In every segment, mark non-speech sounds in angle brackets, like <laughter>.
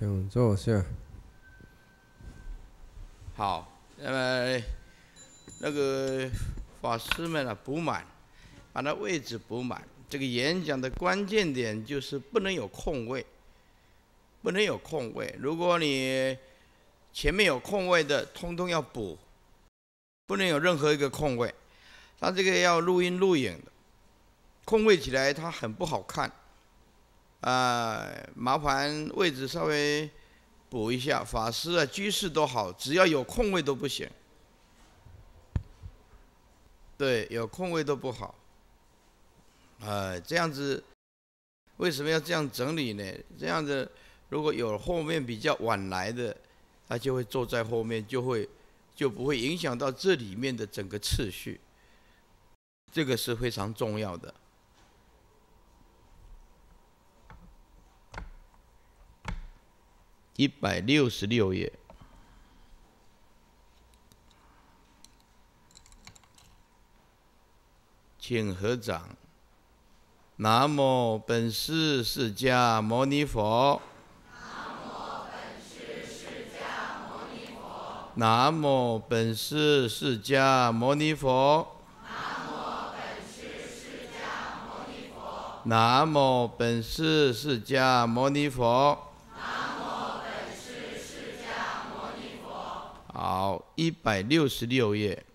请坐下。好，那么那个法师们呢，补满，把那位置补满。这个演讲的关键点就是不能有空位，不能有空位。如果你前面有空位的，通通要补，不能有任何一个空位。他这个要录音录影的，空位起来他很不好看。啊，麻烦位置稍微补一下，法师啊、居士都好，只要有空位都不行。对，有空位都不好。哎，这样子为什么要这样整理呢？这样子，如果有后面比较晚来的，他就会坐在后面，就会就不会影响到这里面的整个次序。这个是非常重要的。一百六十六页，请合掌。南无本师释迦牟尼佛。南无本师释迦牟尼佛。南无本师释迦牟尼佛。南无本师释迦牟尼佛。好，一百六十六页，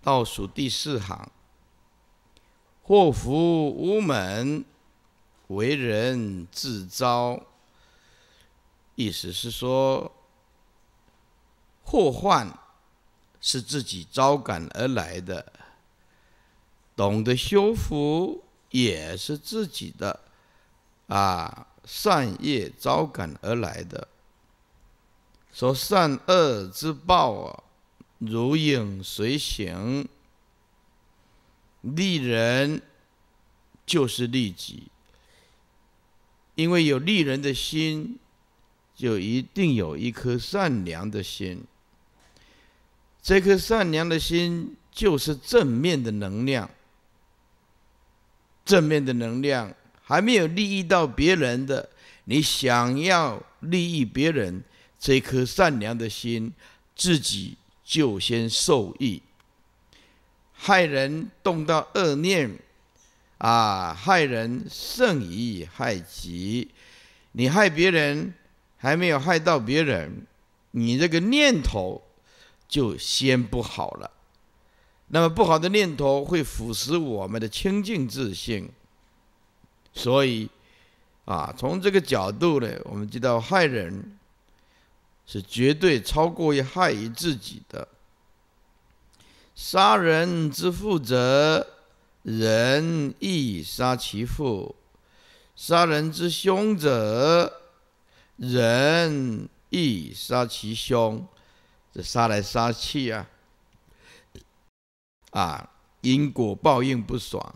倒数第四行：“祸福无门，为人自招。”意思是说，祸患是自己招感而来的，懂得修福也是自己的啊善业招感而来的。说善恶之报啊，如影随形。利人就是利己，因为有利人的心，就一定有一颗善良的心。这颗善良的心就是正面的能量。正面的能量还没有利益到别人的，你想要利益别人。这颗善良的心，自己就先受益；害人动到恶念，啊，害人胜于害己。你害别人，还没有害到别人，你这个念头就先不好了。那么不好的念头会腐蚀我们的清净自信。所以，啊，从这个角度呢，我们知道害人。是绝对超过于害于自己的。杀人之父者，仁义杀其父；杀人之兄者，仁义杀其兄。这杀来杀去啊，啊，因果报应不爽。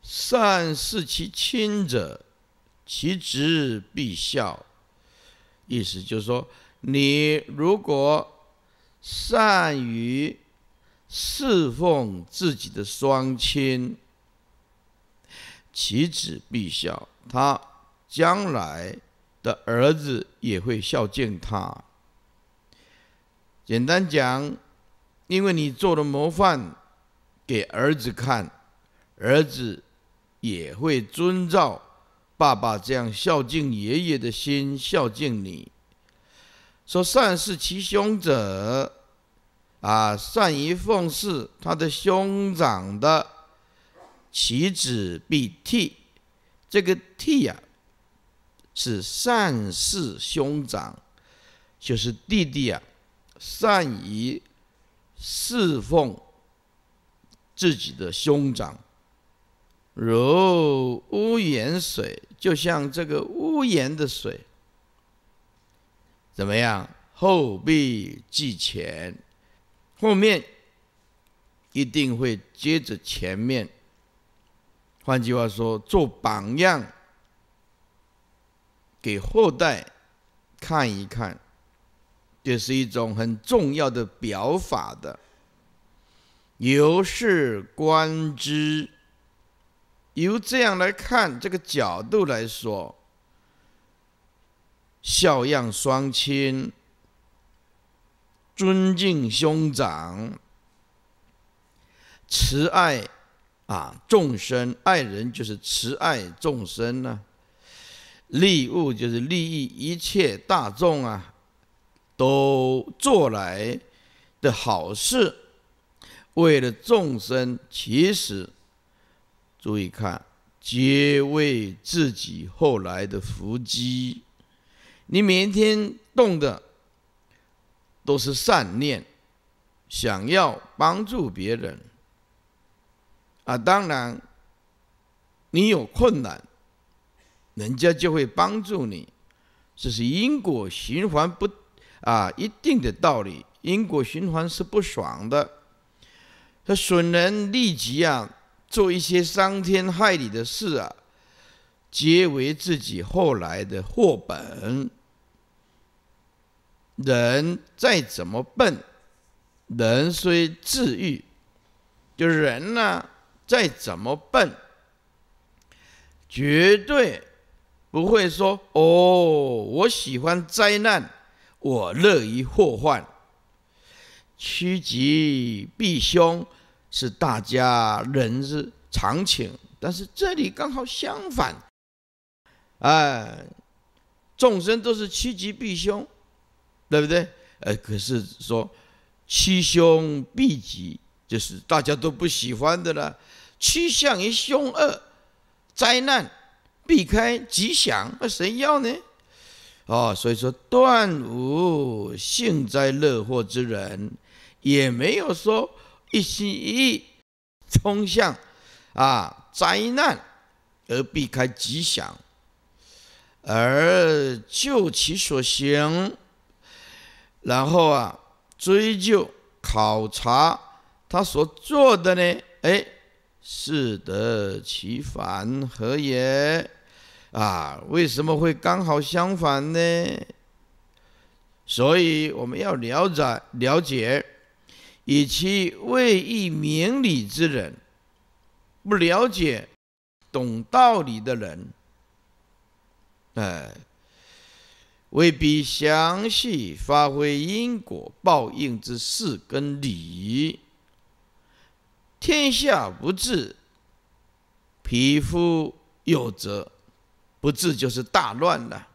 善事其亲者，其职必孝。意思就是说，你如果善于侍奉自己的双亲，其子必孝。他将来的儿子也会孝敬他。简单讲，因为你做了模范给儿子看，儿子也会遵照。爸爸这样孝敬爷爷的心，孝敬你。说善事其兄者，啊，善于奉事他的兄长的，其子必悌。这个悌呀，是善事兄长，就是弟弟啊，善于侍奉自己的兄长。如屋檐水，就像这个屋檐的水，怎么样？后必继前，后面一定会接着前面。换句话说，做榜样给后代看一看，这是一种很重要的表法的。由是观之。由这样来看，这个角度来说，孝养双亲，尊敬兄长，慈爱啊众生，爱人就是慈爱众生呢。利物就是利益一切大众啊，都做来的好事，为了众生，其实。注意看，皆为自己后来的伏积。你每一天动的都是善念，想要帮助别人啊。当然，你有困难，人家就会帮助你。这是因果循环不啊一定的道理，因果循环是不爽的。他损人利己啊。做一些伤天害理的事啊，皆为自己后来的祸本。人再怎么笨，人虽自愈，就人呢，再怎么笨，绝对不会说：“哦，我喜欢灾难，我乐于祸患，趋吉避凶。”是大家人之常情，但是这里刚好相反，哎，众生都是趋吉避凶，对不对？呃，可是说趋凶避吉，就是大家都不喜欢的了，趋向于凶恶、灾难，避开吉祥，那谁要呢？哦，所以说断无幸灾乐祸之人，也没有说。一心一意冲向啊灾难，而避开吉祥，而就其所行，然后啊追究考察他所做的呢？哎，适得其反何也？啊，为什么会刚好相反呢？所以我们要了解了解。以其未易明理之人，不了解、懂道理的人，哎，未必详细发挥因果报应之事跟理。天下不治，匹夫有责。不治就是大乱了。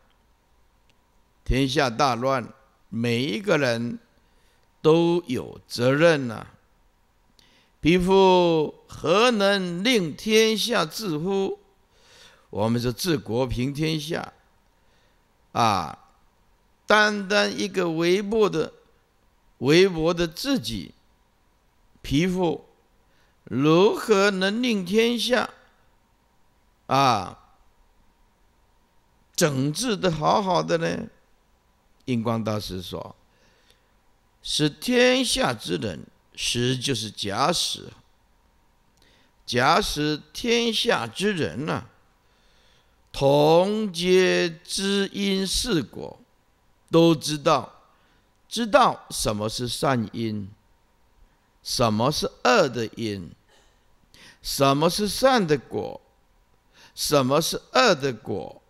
天下大乱，每一个人。都有责任呐！匹夫何能令天下治乎？我们是治国平天下啊！单单一个微薄的、微薄的自己，匹夫如何能令天下啊整治的好好的呢？印光大师说。使天下之人，实就是假使，假使天下之人呢，同皆知因是果，都知道，知道什么是善因，什么是恶的因，什么是善的果，什么是恶的果。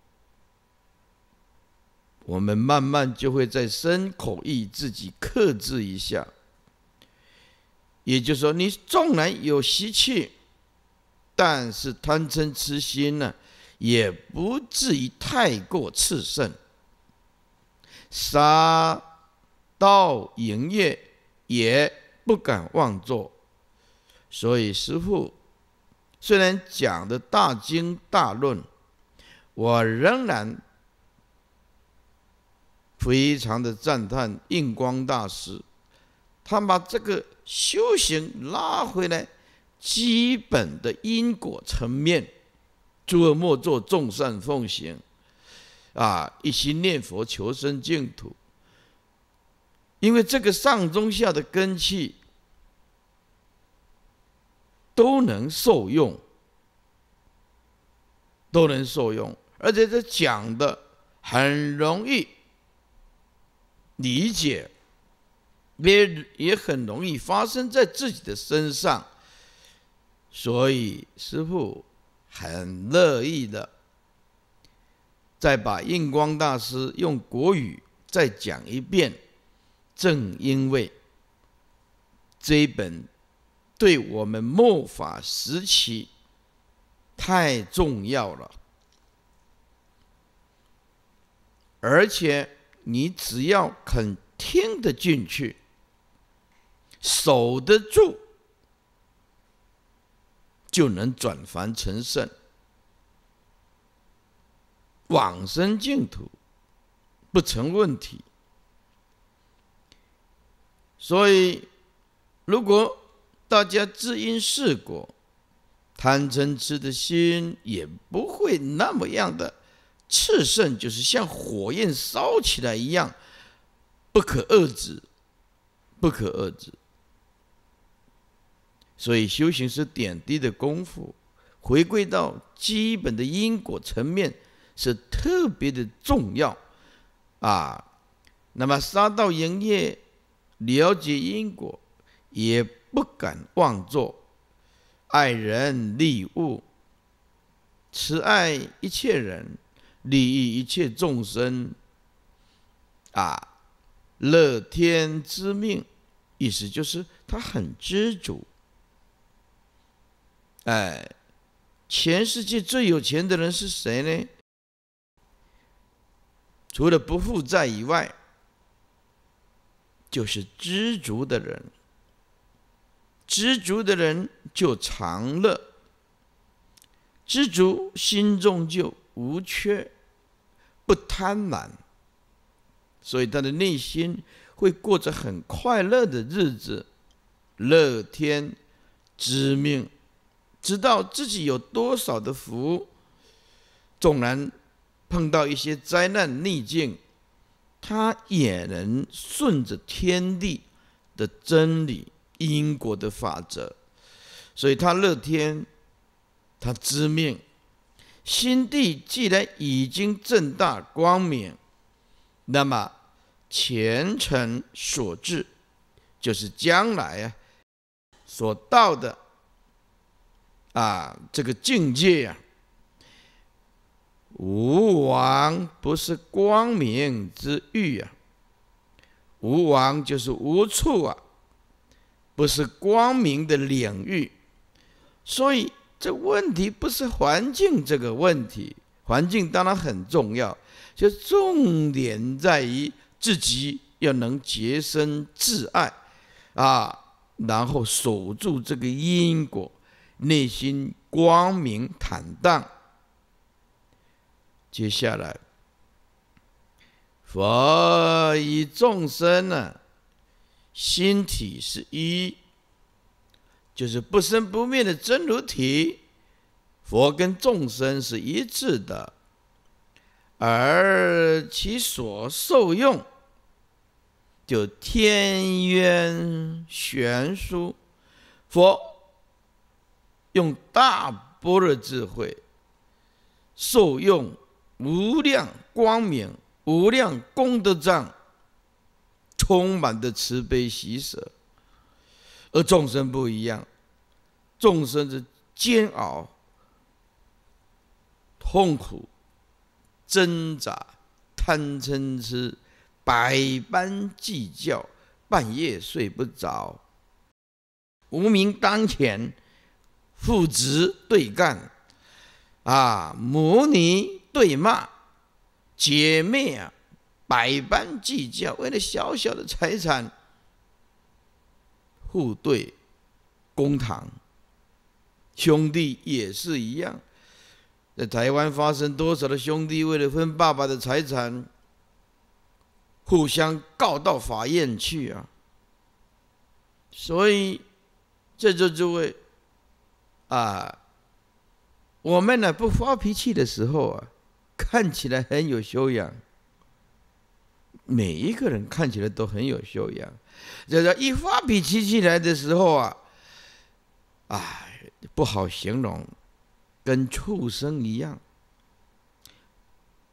我们慢慢就会在身口意自己克制一下。也就是说，你纵然有习气，但是贪嗔痴心呢，也不至于太过炽盛。杀盗淫业也不敢妄作。所以，师父虽然讲的大经大论，我仍然。非常的赞叹印光大师，他把这个修行拉回来，基本的因果层面，诸恶莫作，众善奉行，啊，一心念佛，求生净土。因为这个上中下的根器都能受用，都能受用，而且这讲的很容易。理解，也也很容易发生在自己的身上，所以师父很乐意的再把印光大师用国语再讲一遍。正因为这一本对我们末法时期太重要了，而且。你只要肯听得进去，守得住，就能转凡成圣，往生净土不成问题。所以，如果大家知因是果，贪嗔痴的心也不会那么样的。炽盛就是像火焰烧起来一样，不可遏制，不可遏制。所以修行是点滴的功夫，回归到基本的因果层面是特别的重要啊。那么杀道营业了解因果，也不敢妄作，爱人利物，慈爱一切人。利益一切众生，啊，乐天知命，意思就是他很知足。哎，全世界最有钱的人是谁呢？除了不负债以外，就是知足的人。知足的人就常乐，知足心中就无缺。不贪婪，所以他的内心会过着很快乐的日子，乐天知命，知道自己有多少的福。纵然碰到一些灾难逆境，他也能顺着天地的真理、因果的法则，所以他乐天，他知命。心地既然已经正大光明，那么前程所至，就是将来啊所到的啊这个境界呀，吾王不是光明之域呀，吾王就是无处啊，不是光明的领域，所以。这问题不是环境这个问题，环境当然很重要，就重点在于自己要能洁身自爱，啊，然后守住这个因果，内心光明坦荡。接下来，佛与众生呢，心体是一。就是不生不灭的真如体，佛跟众生是一致的，而其所受用就天渊悬殊。佛用大般若智慧受用无量光明、无量功德藏，充满的慈悲喜舍。和众生不一样，众生是煎熬、痛苦、挣扎、贪嗔痴、百般计较，半夜睡不着，无名当前，父子对干，啊，母女对骂，姐妹啊，百般计较，为了小小的财产。部队、公堂、兄弟也是一样，在台湾发生多少的兄弟为了分爸爸的财产，互相告到法院去啊！所以，在座诸位，啊，我们呢不发脾气的时候啊，看起来很有修养，每一个人看起来都很有修养。这个一发脾气起来的时候啊，哎，不好形容，跟畜生一样，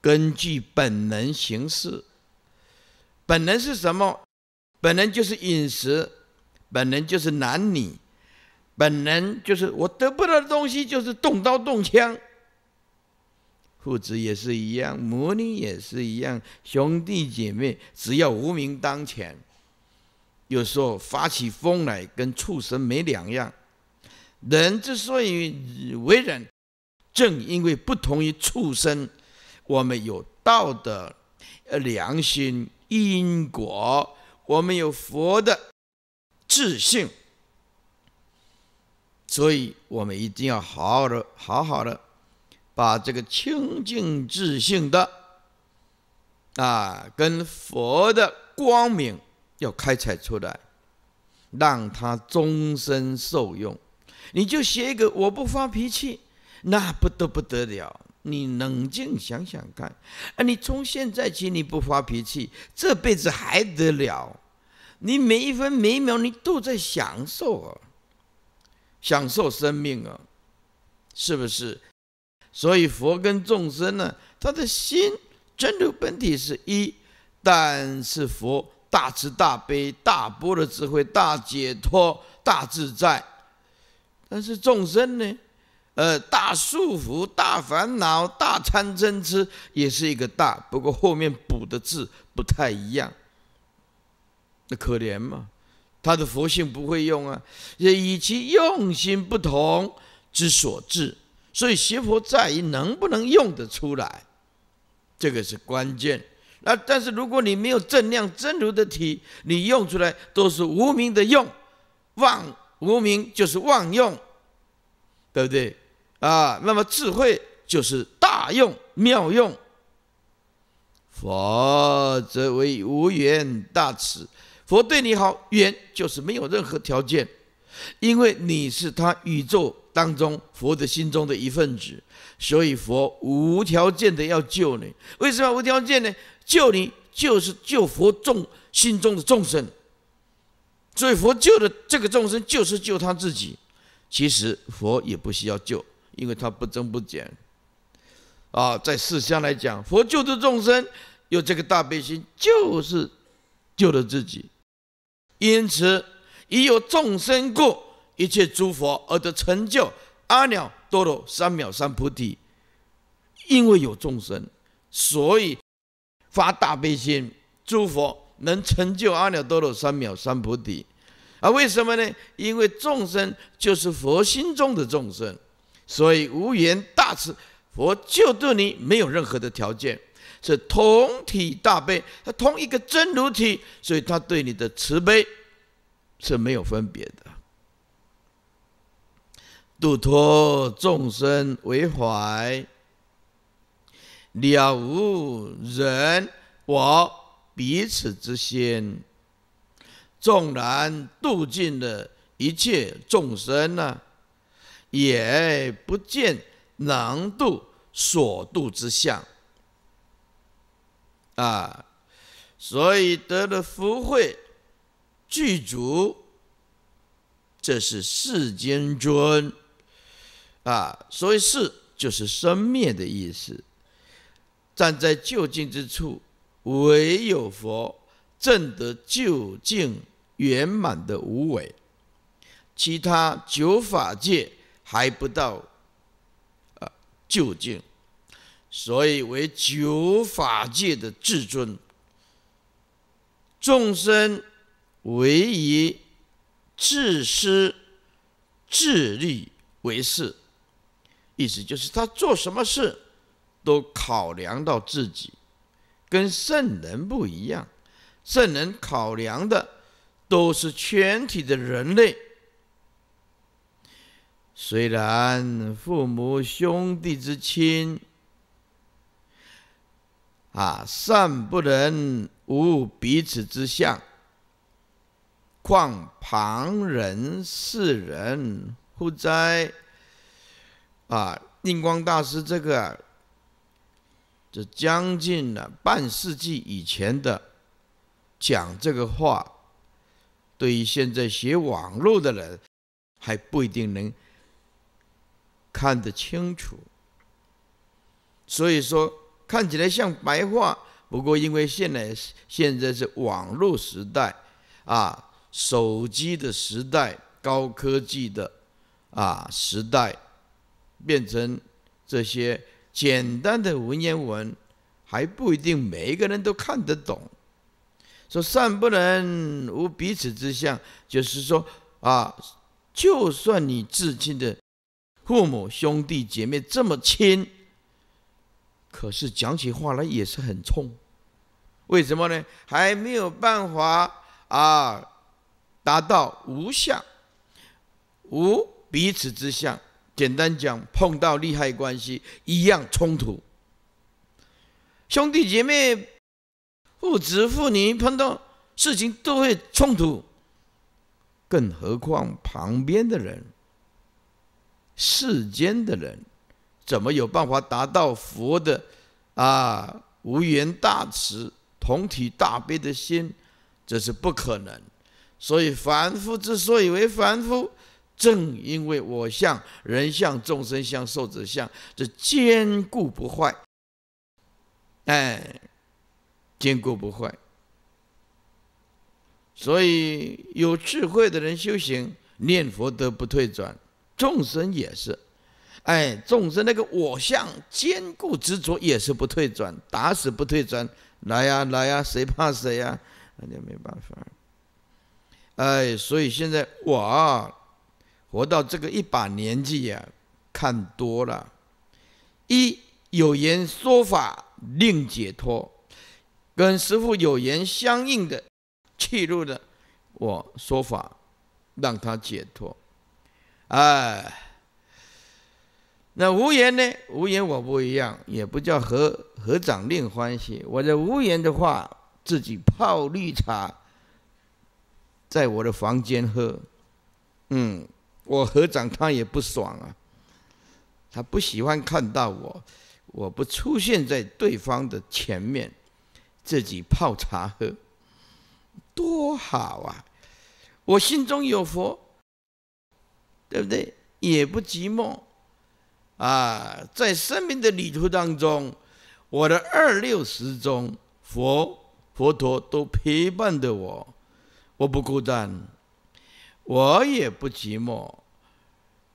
根据本能行事。本能是什么？本能就是饮食，本能就是男女，本能就是我得不到的东西就是动刀动枪。父子也是一样，母女也是一样，兄弟姐妹只要无名当前。有时候发起疯来，跟畜生没两样。人之所以为人，正因为不同于畜生，我们有道德、呃良心、因果，我们有佛的自信，所以我们一定要好好的、好好的把这个清净自信的啊，跟佛的光明。要开采出来，让他终身受用。你就写一个，我不发脾气，那不得不得了。你冷静想想看，啊，你从现在起你不发脾气，这辈子还得了？你每一分每一秒你都在享受啊，享受生命啊，是不是？所以佛跟众生呢，他的心真如本体是一，但是佛。大慈大悲大波的智慧，大解脱大自在，但是众生呢，呃，大束缚大烦恼大参真痴，也是一个大，不过后面补的字不太一样。那可怜嘛，他的佛性不会用啊，也以其用心不同之所至，所以学佛在于能不能用得出来，这个是关键。那但是如果你没有正量真如的体，你用出来都是无名的用，妄无名就是妄用，对不对？啊，那么智慧就是大用妙用，佛则为无缘大慈，佛对你好，缘就是没有任何条件，因为你是他宇宙当中佛的心中的一份子，所以佛无条件的要救你。为什么无条件呢？救你就是救佛众心中的众生，所以佛救的这个众生就是救他自己。其实佛也不需要救，因为他不增不减。啊，在世相来讲，佛救的众生有这个大悲心，就是救了自己。因此，已有众生故，一切诸佛而得成就阿耨多罗三藐三菩提。因为有众生，所以。发大悲心，诸佛能成就阿耨多罗三藐三菩提。啊，为什么呢？因为众生就是佛心中的众生，所以无缘大慈，佛就对你没有任何的条件，是同体大悲，他同一个真如体，所以他对你的慈悲是没有分别的，度脱众生为怀。了无人我彼此之心，纵然度尽了一切众生呢，也不见能度所度之相。啊，所以得了福慧具足，这是世间尊。啊，所以“世”就是生灭的意思。站在究竟之处，唯有佛证得究竟圆满的无为，其他九法界还不到啊究竟，所以为九法界的至尊。众生唯以自私自利为事，意思就是他做什么事。都考量到自己，跟圣人不一样。圣人考量的都是全体的人类，虽然父母兄弟之亲，啊，善不能无彼此之相，况旁人世人乎哉？啊，印光大师这个。这将近了半世纪以前的讲这个话，对于现在写网络的人还不一定能看得清楚。所以说看起来像白话，不过因为现在现在是网络时代啊，手机的时代，高科技的啊时代，变成这些。简单的文言文还不一定每一个人都看得懂。说善不能无彼此之相，就是说啊，就算你至亲的父母、兄弟姐妹这么亲，可是讲起话来也是很冲。为什么呢？还没有办法啊，达到无相、无彼此之相。简单讲，碰到利害关系一样冲突。兄弟姐妹、父子父女碰到事情都会冲突，更何况旁边的人、世间的人，怎么有办法达到佛的啊无缘大慈、同体大悲的心？这是不可能。所以凡夫之所以为凡夫。正因为我相、人相、众生相、寿者相，这坚固不坏，哎，坚固不坏。所以有智慧的人修行念佛都不退转，众生也是，哎，众生那个我相坚固执着也是不退转，打死不退转。来呀来呀，谁怕谁呀？那就没办法。哎，所以现在我。活到这个一把年纪呀，看多了，一有言说法令解脱，跟师父有言相应的记录的，我说法让他解脱，哎，那无言呢？无言我不一样，也不叫合合掌令欢喜。我这无言的话，自己泡绿茶，在我的房间喝，嗯。我合掌，他也不爽啊。他不喜欢看到我，我不出现在对方的前面，自己泡茶喝，多好啊！我心中有佛，对不对？也不寂寞啊。在生命的旅途当中，我的二六十中佛佛陀都陪伴着我，我不孤单。我也不寂寞，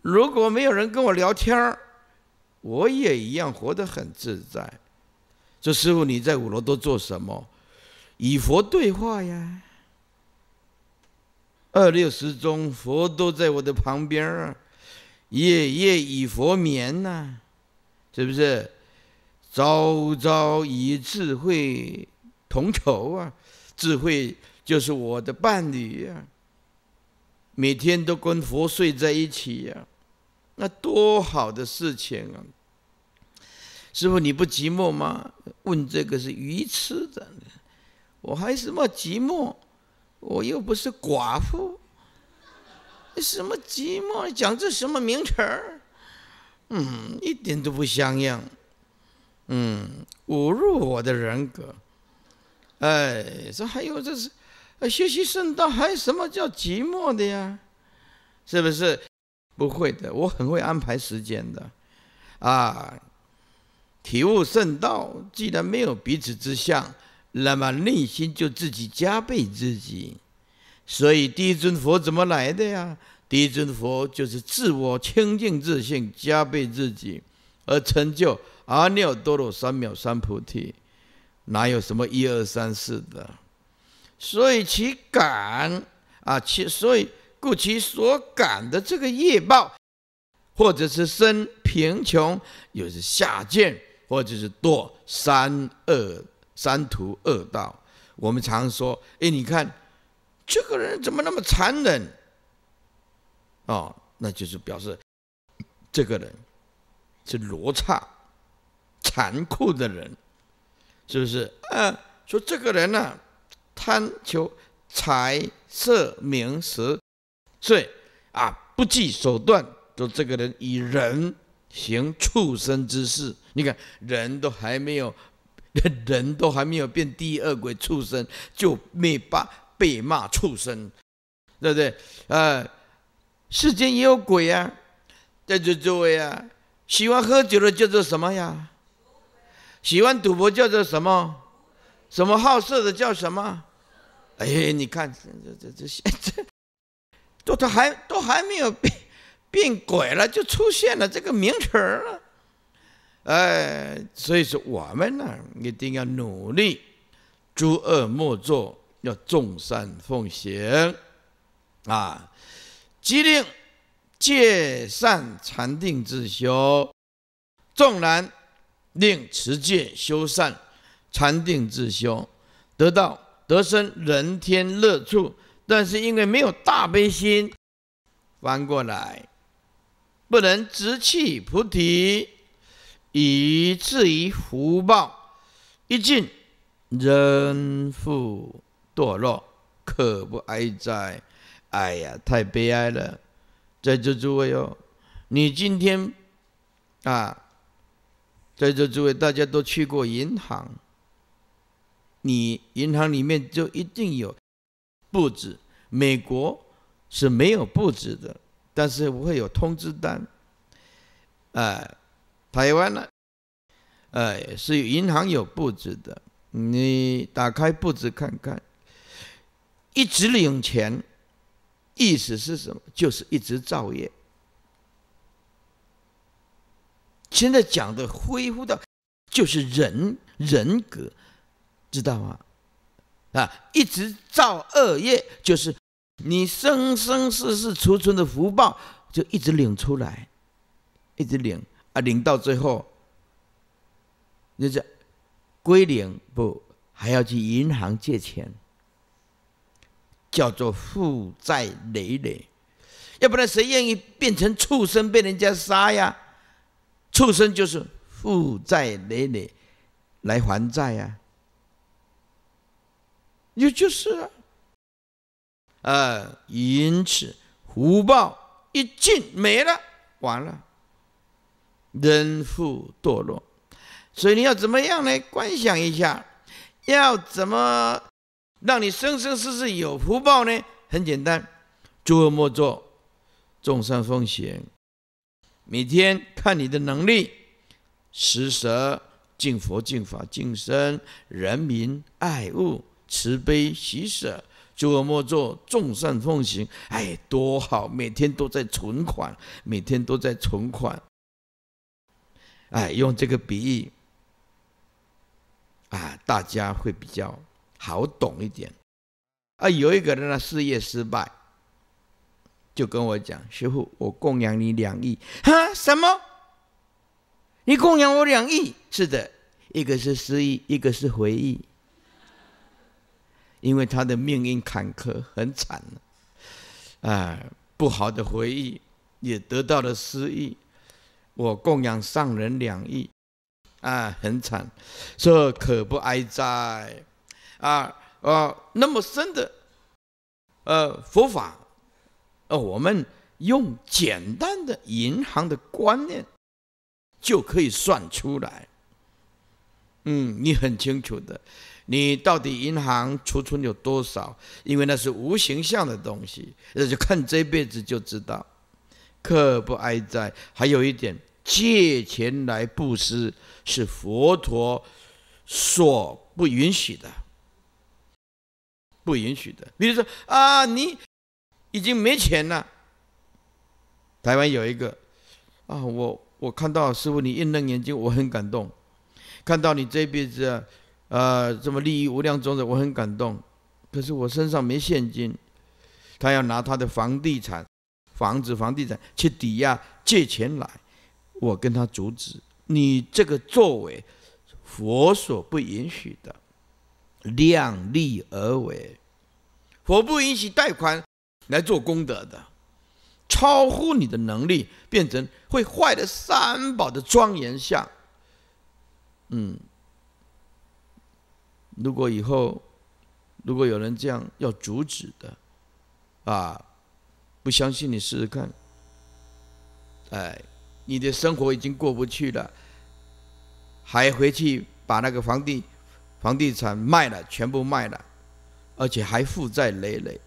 如果没有人跟我聊天我也一样活得很自在。说师傅你在五楼都做什么？与佛对话呀。二六十中，佛都在我的旁边啊，夜夜以佛眠呐，是不是？朝朝与智慧同酬啊，智慧就是我的伴侣呀。每天都跟佛睡在一起呀，那多好的事情啊！师傅，你不寂寞吗？问这个是愚痴的，我还什么寂寞？我又不是寡妇，什么寂寞？讲这什么名词儿？嗯，一点都不像样。嗯，侮辱我的人格！哎，这还有这是。啊，学习圣道还什么叫寂寞的呀？是不是？不会的，我很会安排时间的。啊，体悟圣道，既然没有彼此之相，那么内心就自己加倍自己。所以第一尊佛怎么来的呀？第一尊佛就是自我清净自信加倍自己而成就阿耨多罗三藐三菩提，哪有什么一二三四的？所以其感啊，其所以故其所感的这个业报，或者是生贫穷，又是下贱，或者是堕三恶三途恶道。我们常说，哎，你看这个人怎么那么残忍啊？那就是表示这个人是罗刹，残酷的人，是不是？啊，说这个人呢？贪求财色名食以啊，不计手段，就这个人以人行畜生之事。你看人都还没有，<laughs> 人都还没有变第二鬼，畜生就灭霸被骂畜生，对不对？呃，世间也有鬼啊，在座诸位啊，喜欢喝酒的叫做什么呀？喜欢赌博叫做什么？什么好色的叫什么？哎，你看这这这这这都都还都还没有变变鬼了，就出现了这个名词了。哎，所以说我们呢一定要努力，诸恶莫作，要众善奉行，啊，即令借善禅定自修，纵然令持戒修善禅定自修，得到。得生人天乐处，但是因为没有大悲心，翻过来不能直气菩提，以至于福报一尽，人复堕落，可不哀哉？哎呀，太悲哀了！在座诸位哟，你今天啊，在座诸位大家都去过银行。你银行里面就一定有布置，美国是没有布置的，但是会有通知单。哎，台湾呢？哎，是银行有布置的。你打开布置看看，一直领钱，意思是什么？就是一直造业。现在讲的恢复到，就是人人格。知道吗？啊，一直造恶业，就是你生生世世储存的福报，就一直领出来，一直领啊，领到最后，那是归零不？还要去银行借钱，叫做负债累累。要不然谁愿意变成畜生被人家杀呀？畜生就是负债累累，来还债呀。也就是，呃，因此福报一尽没了，完了，人富堕落。所以你要怎么样呢？观想一下，要怎么让你生生世世有福报呢？很简单，诸恶莫作，众善奉行。每天看你的能力，施舍，敬佛、敬法、敬身，人民爱物。慈悲喜舍，诸恶莫作，众善奉行。哎，多好！每天都在存款，每天都在存款。哎，用这个比喻，啊，大家会比较好懂一点。啊，有一个人呢，事业失败，就跟我讲：“师傅，我供养你两亿。”哈？什么？你供养我两亿？是的，一个是失忆，一个是回忆。因为他的命运坎坷，很惨了，啊，不好的回忆，也得到了失意，我供养上人两亿，啊，很惨，说可不哀哉，啊，啊，那么深的，呃，佛法，呃，我们用简单的银行的观念，就可以算出来，嗯，你很清楚的。你到底银行储存有多少？因为那是无形象的东西，那就看这辈子就知道，刻不哀哉。还有一点，借钱来布施是佛陀所不允许的，不允许的。比如说啊，你已经没钱了。台湾有一个啊，我我看到师傅你一愣眼睛，我很感动，看到你这辈子。呃，这么利益无量众生，我很感动。可是我身上没现金，他要拿他的房地产、房子、房地产去抵押借钱来，我跟他阻止。你这个作为佛所不允许的，量力而为，佛不允许贷款来做功德的，超乎你的能力变成会坏的三宝的庄严相。嗯。如果以后，如果有人这样要阻止的，啊，不相信你试试看。哎，你的生活已经过不去了，还回去把那个房地房地产卖了，全部卖了，而且还负债累累，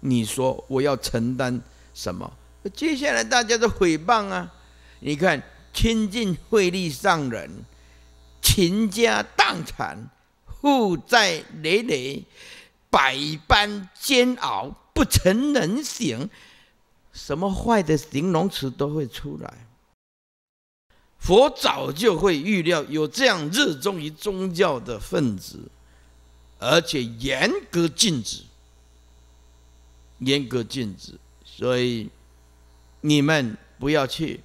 你说我要承担什么？接下来大家都诽谤啊！你看，亲近惠利上人，倾家荡产。负债累累，百般煎熬，不成人形，什么坏的形容词都会出来。佛早就会预料有这样热衷于宗教的分子，而且严格禁止，严格禁止。所以你们不要去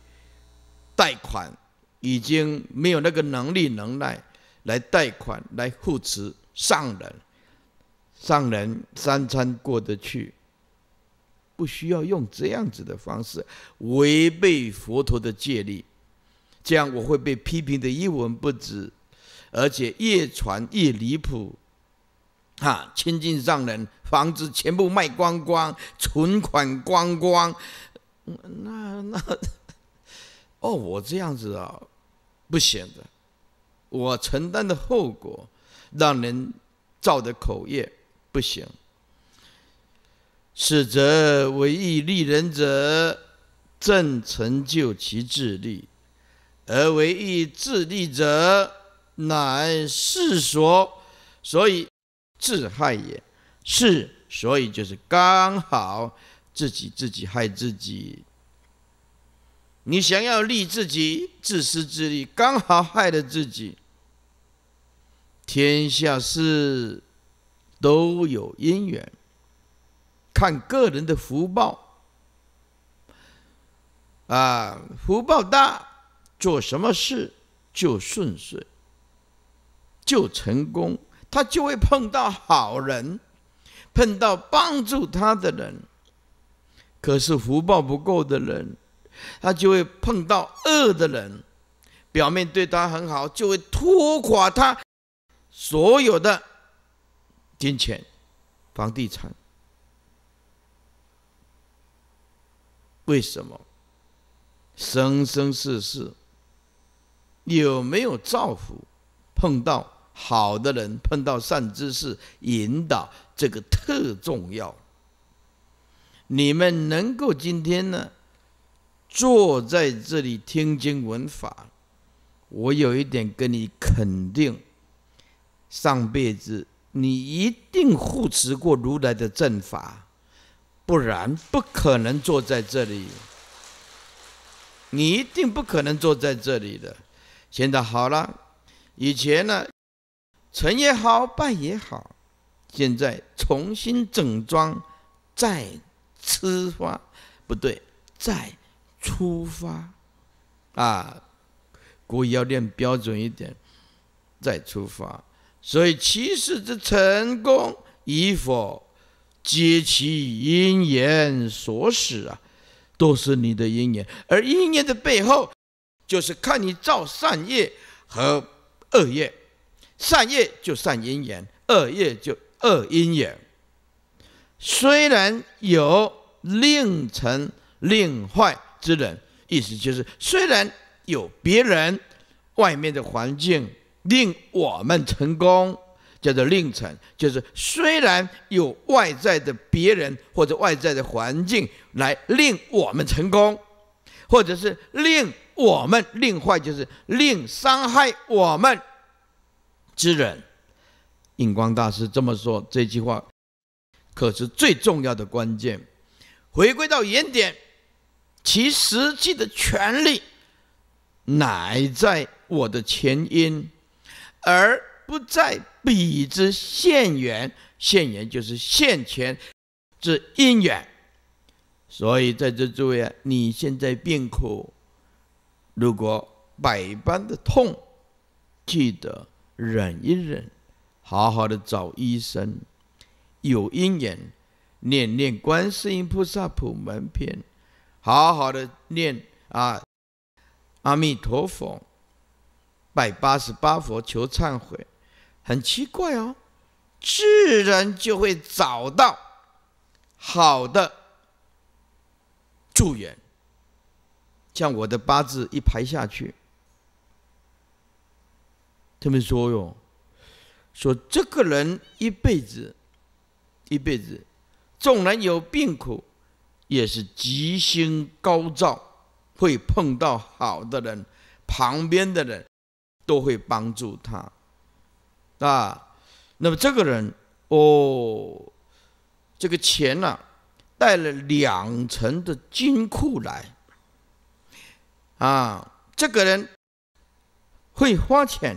贷款，已经没有那个能力能耐。来贷款，来扶持上人，上人三餐过得去，不需要用这样子的方式违背佛陀的戒律，这样我会被批评的一文不值，而且越传越离谱，啊，亲近上人，房子全部卖光光，存款光光，那那，哦，我这样子啊，不行的。我承担的后果，让人造的口业不行。使则为义利人者，正成就其自利；而为义自利者，乃世所所以自害也。是所以就是刚好自己自己害自己。你想要利自己，自私自利，刚好害了自己。天下事都有因缘，看个人的福报啊。福报大，做什么事就顺遂，就成功，他就会碰到好人，碰到帮助他的人。可是福报不够的人，他就会碰到恶的人，表面对他很好，就会拖垮他。所有的金钱、房地产，为什么生生世世有没有造福？碰到好的人，碰到善知识引导，这个特重要。你们能够今天呢坐在这里听经闻法，我有一点跟你肯定。上辈子你一定护持过如来的正法，不然不可能坐在这里。你一定不可能坐在这里的。现在好了，以前呢，成也好，败也好，现在重新整装，再出发，不对，再出发。啊，国语要练标准一点，再出发。所以，其实之成功与否，皆其因缘所使啊，都是你的因缘。而因缘的背后，就是看你造善业和恶业，善业就善因缘，恶业就恶因缘。虽然有令成令坏之人，意思就是，虽然有别人外面的环境。令我们成功叫做令成，就是虽然有外在的别人或者外在的环境来令我们成功，或者是令我们令坏，就是令伤害我们之人。印光大师这么说这句话，可是最重要的关键。回归到原点，其实际的权利乃在我的前因。而不在彼之现缘，现缘就是现前之因缘。所以在这诸位，你现在病苦，如果百般的痛，记得忍一忍，好好的找医生。有因缘，念念观世音菩萨普门篇，好好的念啊，阿弥陀佛。拜八十八佛求忏悔，很奇怪哦，自然就会找到好的助缘。像我的八字一排下去，他们说哟，说这个人一辈子，一辈子，纵然有病苦，也是吉星高照，会碰到好的人，旁边的人。都会帮助他，啊，那么这个人哦，这个钱呢，带了两层的金库来，啊，这个人会花钱，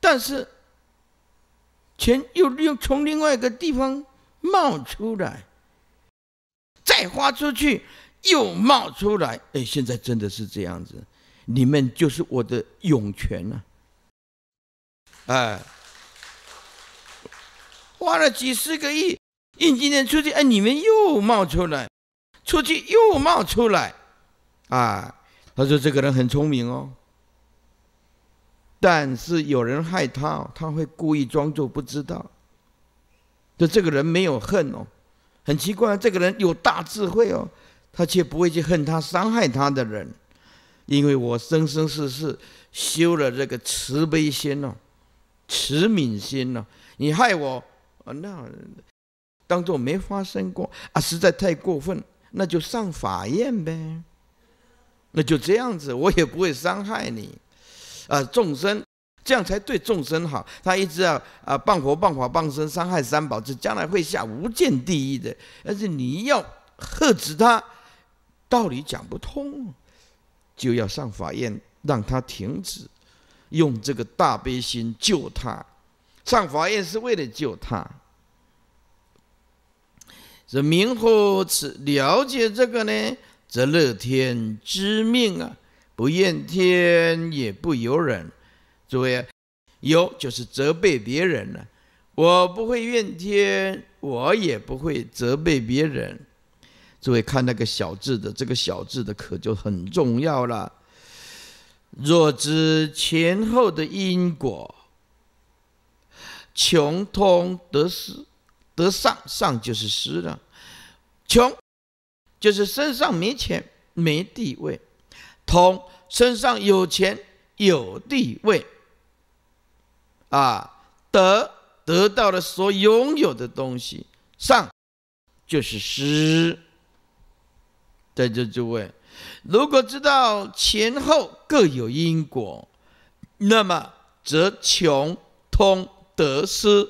但是钱又又从另外一个地方冒出来，再花出去又冒出来，哎，现在真的是这样子。你们就是我的涌泉啊！哎，花了几十个亿印金人出去，哎，你们又冒出来，出去又冒出来，啊！他说这个人很聪明哦，但是有人害他，他会故意装作不知道。就这个人没有恨哦，很奇怪，这个人有大智慧哦，他却不会去恨他伤害他的人。因为我生生世世修了这个慈悲心哦，慈悯心哦，你害我啊，那当做没发生过啊，实在太过分，那就上法院呗，那就这样子，我也不会伤害你，啊，众生这样才对众生好。他一直要啊，谤佛谤法谤僧，伤害三宝，这将来会下无间地狱的。而且你要呵止他，道理讲不通。就要上法院，让他停止用这个大悲心救他。上法院是为了救他。这明后此，了解这个呢，则乐天知命啊，不怨天也不尤人。诸位，有就是责备别人了。我不会怨天，我也不会责备别人。诸位看那个小字的，这个小字的可就很重要了。若知前后的因果，穷通得失，得上上就是失了，穷就是身上没钱没地位，通身上有钱有地位。啊，得得到了所拥有的东西，上就是失。在这诸位，如果知道前后各有因果，那么则穷通得失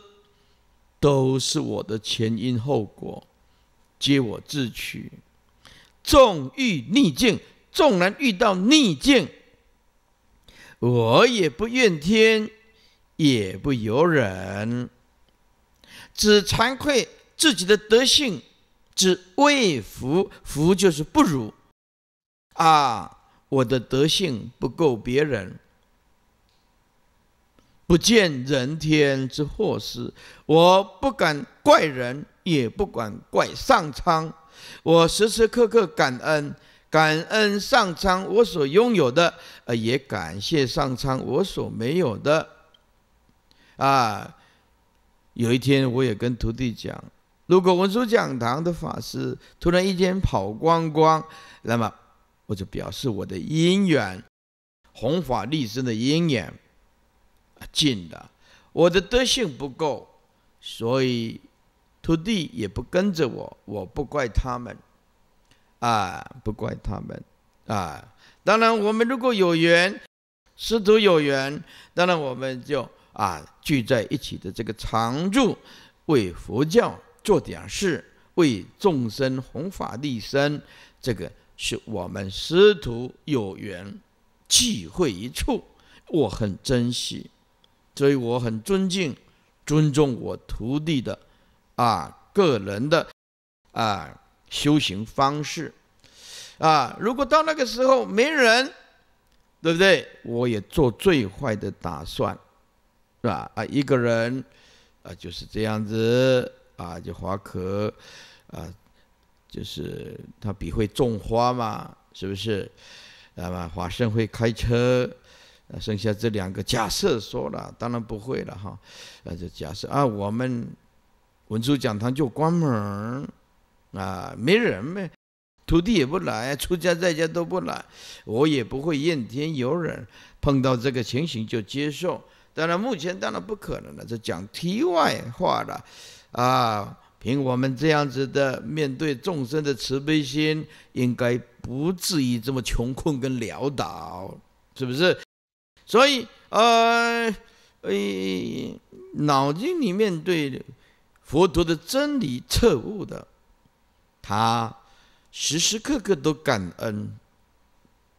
都是我的前因后果，皆我自取。纵遇逆境，纵然遇到逆境，我也不怨天，也不尤人，只惭愧自己的德性。知未福，福就是不如啊！我的德性不够，别人不见人天之祸事，我不敢怪人，也不敢怪上苍。我时时刻刻感恩，感恩上苍我所拥有的，呃，也感谢上苍我所没有的。啊，有一天我也跟徒弟讲。如果文殊讲堂的法师突然一天跑光光，那么我就表示我的因缘弘法立身的因缘啊尽了，我的德性不够，所以徒弟也不跟着我，我不怪他们啊，不怪他们啊。当然，我们如果有缘，师徒有缘，当然我们就啊聚在一起的这个常住为佛教。做点事，为众生弘法利身，这个是我们师徒有缘，聚会一处，我很珍惜，所以我很尊敬、尊重我徒弟的啊个人的啊修行方式啊。如果到那个时候没人，对不对？我也做最坏的打算，是吧？啊，一个人，啊，就是这样子。啊，就华科，啊，就是他比会种花嘛，是不是？那么华盛会开车，剩下这两个假设说了，当然不会了哈。那就假设啊，我们文殊讲堂就关门，啊，没人呗，徒弟也不来，出家在家都不来，我也不会怨天尤人，碰到这个情形就接受。当然，目前当然不可能了，这讲题外话了。啊，凭我们这样子的面对众生的慈悲心，应该不至于这么穷困跟潦倒，是不是？所以，呃，诶，脑筋里面对佛陀的真理彻悟的，他时时刻刻都感恩，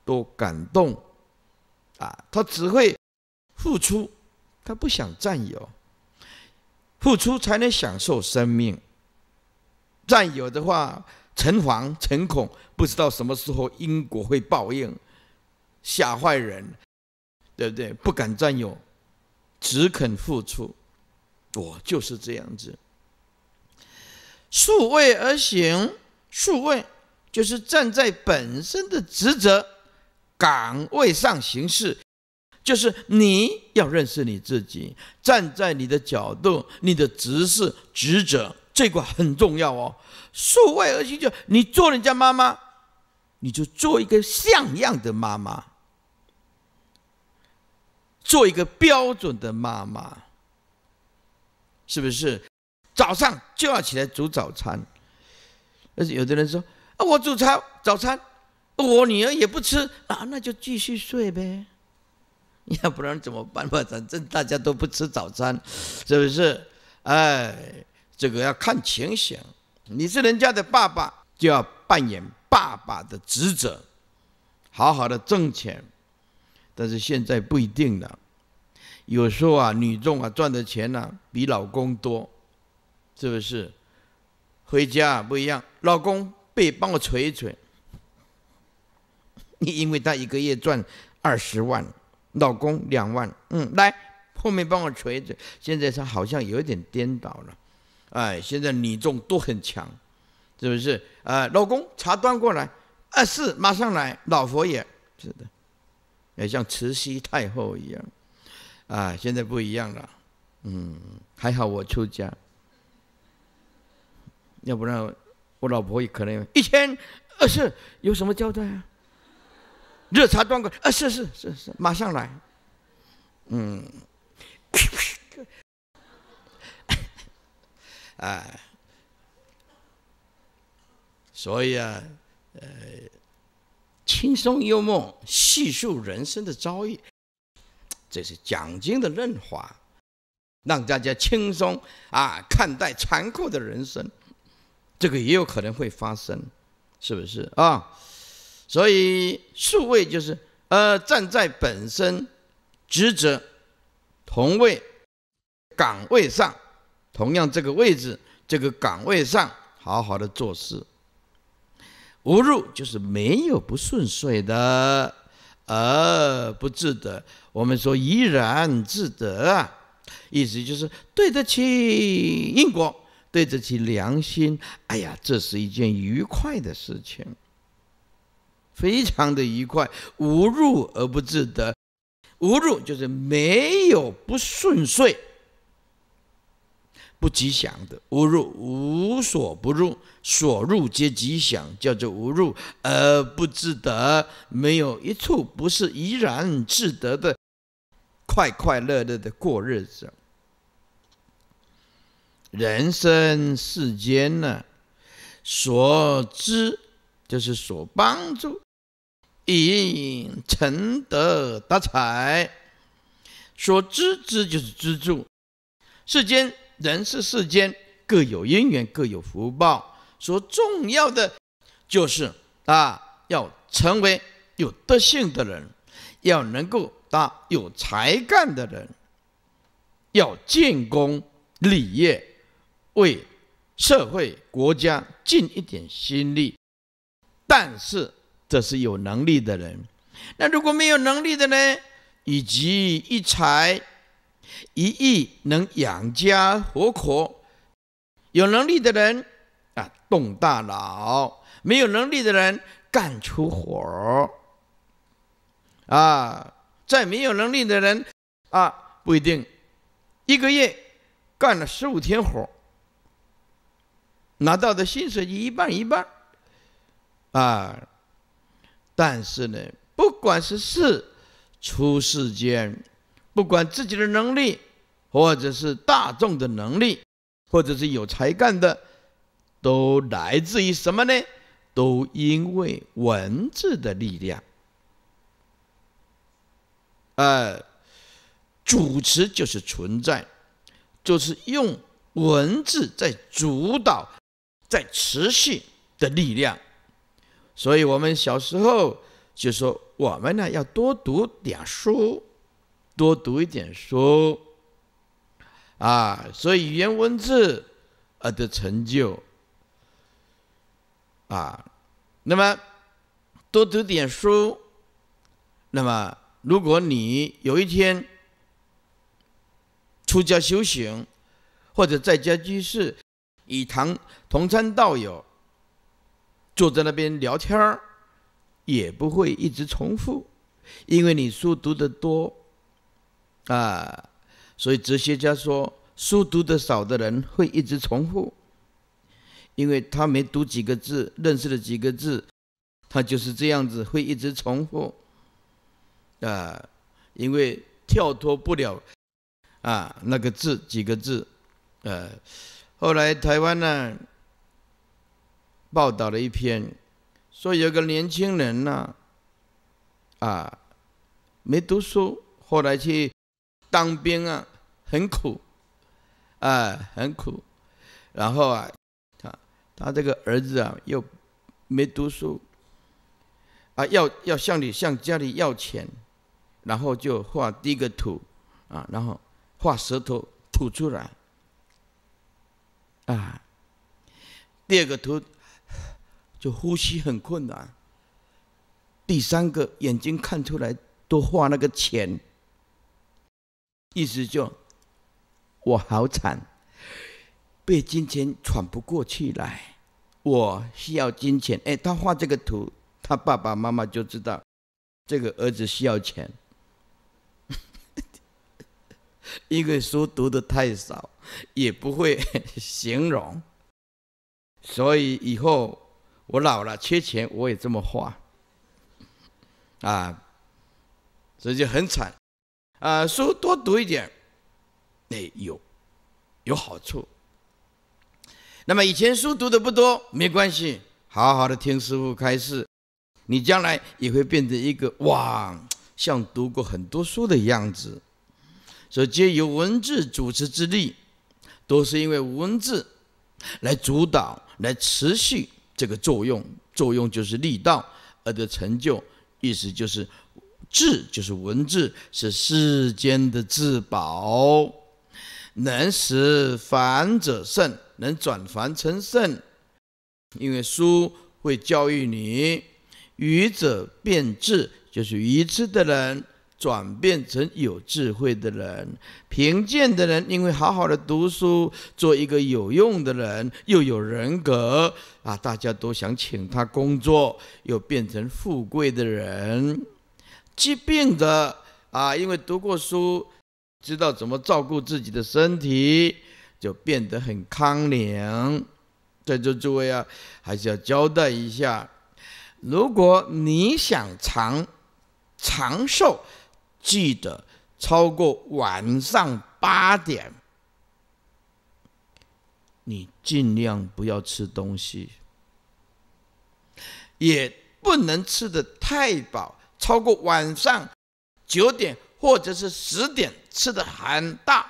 都感动，啊，他只会付出，他不想占有。付出才能享受生命。占有的话，诚惶诚恐，不知道什么时候因果会报应，吓坏人，对不对？不敢占有，只肯付出。我就是这样子。数位而行，数位就是站在本身的职责岗位上行事。就是你要认识你自己，站在你的角度、你的职事、职责，这个很重要哦。数位而行，就你做人家妈妈，你就做一个像样的妈妈，做一个标准的妈妈，是不是？早上就要起来煮早餐，但是有的人说：“啊，我煮早早餐，我女儿也不吃，啊，那就继续睡呗。” <laughs> 要不然怎么办嘛？反正大家都不吃早餐，是不是？哎，这个要看情形。你是人家的爸爸，就要扮演爸爸的职责，好好的挣钱。但是现在不一定了，有时候啊，女众啊赚的钱呢比老公多，是不是？回家不一样，老公，被帮我捶一捶。你 <laughs> 因为他一个月赚二十万。老公两万，嗯，来，后面帮我锤子。现在他好像有一点颠倒了，哎，现在女众都很强，是不是？呃，老公茶端过来，二十四马上来，老佛爷是的，哎，像慈禧太后一样，啊，现在不一样了，嗯，还好我出家，要不然我老婆也可能一千二十四，有什么交代啊？热茶端过，啊是是是是，马上来，嗯，<laughs> 哎，所以啊，呃，轻松幽默叙述人生的遭遇，这是讲经的润滑，让大家轻松啊看待残酷的人生，这个也有可能会发生，是不是啊？所以，数位就是，呃，站在本身职责、同位岗位上，同样这个位置、这个岗位上，好好的做事。无入就是没有不顺遂的，而不自得。我们说怡然自得，啊，意思就是对得起因果，对得起良心。哎呀，这是一件愉快的事情。非常的愉快，<laughs> 无入而不自得。无入就是没有不顺遂、不吉祥的。无入无所不入，所入皆吉祥，叫做无入而不自得。没有一处不是怡然自得的，快快乐乐的过日子。人生世间呢，所知就是所帮助。以成德达才，说知之就是知足。世间人是世间各有因缘，各有福报。说重要的就是啊，要成为有德性的人，要能够当有才干的人，要建功立业，为社会国家尽一点心力。但是。这是有能力的人，那如果没有能力的呢？以及一财一亿能养家活口，有能力的人啊动大脑，没有能力的人干出活儿啊。再没有能力的人啊，不一定，一个月干了十五天活，拿到的薪水一半一半啊。但是呢，不管是事出世间，不管自己的能力，或者是大众的能力，或者是有才干的，都来自于什么呢？都因为文字的力量。哎，主持就是存在，就是用文字在主导，在持续的力量。所以我们小时候就说，我们呢要多读点书，多读一点书，啊，所以语言文字而得成就，啊，那么多读点书，那么如果你有一天出家修行，或者在家居士，与堂同参道友。坐在那边聊天儿，也不会一直重复，因为你书读得多，啊，所以哲学家说，书读得少的人会一直重复，因为他没读几个字，认识了几个字，他就是这样子会一直重复，啊，因为跳脱不了，啊，那个字几个字，呃，后来台湾呢。报道了一篇，说有个年轻人呐，啊，没读书，后来去当兵啊，很苦，啊，很苦，然后啊，他他这个儿子啊，又没读书，啊，要要向你向家里要钱，然后就画第一个图，啊，然后画舌头吐出来，啊，第二个图。就呼吸很困难。第三个眼睛看出来都画那个钱，意思就我好惨，被金钱喘不过气来，我需要金钱。哎，他画这个图，他爸爸妈妈就知道这个儿子需要钱，<laughs> 因为书读的太少，也不会形容，所以以后。我老了，缺钱，我也这么花，啊，这就很惨。啊，书多读一点，哎，有，有好处。那么以前书读的不多没关系，好好的听师傅开示，你将来也会变成一个哇，像读过很多书的样子。所以，皆由文字主持之力，都是因为文字来主导、来持续。这个作用，作用就是力道，而的成就，意思就是智就是文字，是世间的至宝，能使凡者圣，能转凡成圣，因为书会教育你。愚者变智，就是愚痴的人。转变成有智慧的人，贫贱的人因为好好的读书，做一个有用的人，又有人格啊！大家都想请他工作，又变成富贵的人。疾病的啊，因为读过书，知道怎么照顾自己的身体，就变得很康宁。在座诸位啊，还是要交代一下：如果你想长长寿。记得超过晚上八点，你尽量不要吃东西，也不能吃的太饱。超过晚上九点或者是十点吃的很大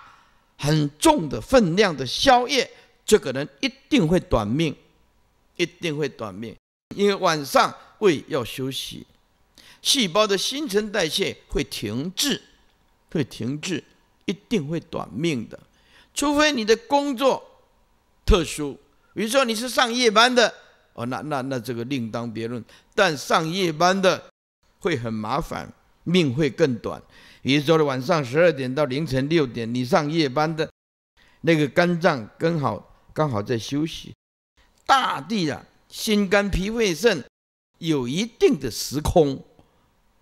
很重的分量的宵夜，这个人一定会短命，一定会短命，因为晚上胃要休息。细胞的新陈代谢会停滞，会停滞，一定会短命的。除非你的工作特殊，比如说你是上夜班的，哦，那那那这个另当别论。但上夜班的会很麻烦，命会更短。比如说晚上十二点到凌晨六点，你上夜班的那个肝脏刚好刚好在休息。大地啊，心肝脾肺肾有一定的时空。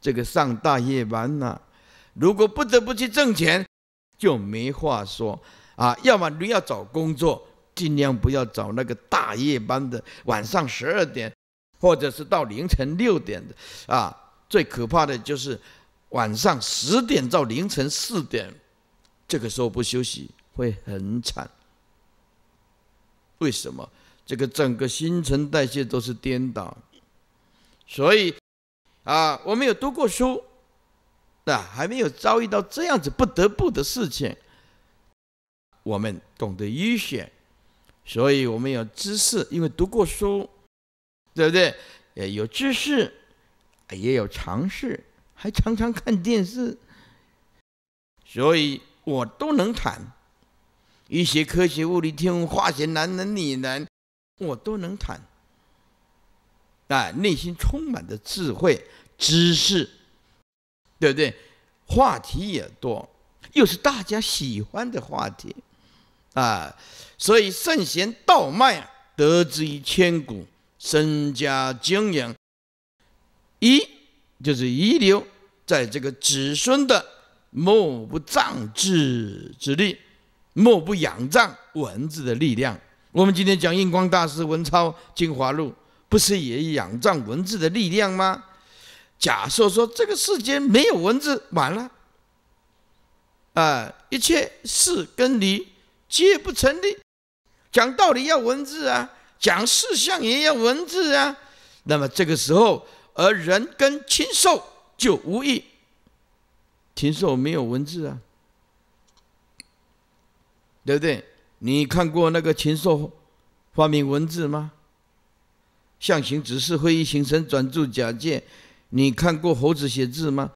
这个上大夜班呐，如果不得不去挣钱，就没话说啊！要么你要找工作，尽量不要找那个大夜班的，晚上十二点，或者是到凌晨六点的啊。最可怕的就是晚上十点到凌晨四点，这个时候不休息会很惨。为什么？这个整个新陈代谢都是颠倒，所以。啊，我没有读过书，那还没有遭遇到这样子不得不的事情。我们懂得医学，所以我们有知识，因为读过书，对不对？呃，有知识，也有常识，还常常看电视，所以我都能谈。医学、科学、物理、天文、化学，男能、女能，我都能谈。啊，内心充满的智慧、知识，对不对？话题也多，又是大家喜欢的话题啊。所以圣贤道脉得之于千古，身家经营一就是遗留在这个子孙的，莫不葬志之力，莫不仰仗文字的力量。我们今天讲印光大师文钞精华录。不是也仰仗文字的力量吗？假设说这个世间没有文字，完了，啊，一切事跟理皆不成立。讲道理要文字啊，讲事项也要文字啊。那么这个时候，而人跟禽兽就无异。禽兽没有文字啊，对不对？你看过那个禽兽发明文字吗？象形指示会议形成转注假借。你看过猴子写字吗？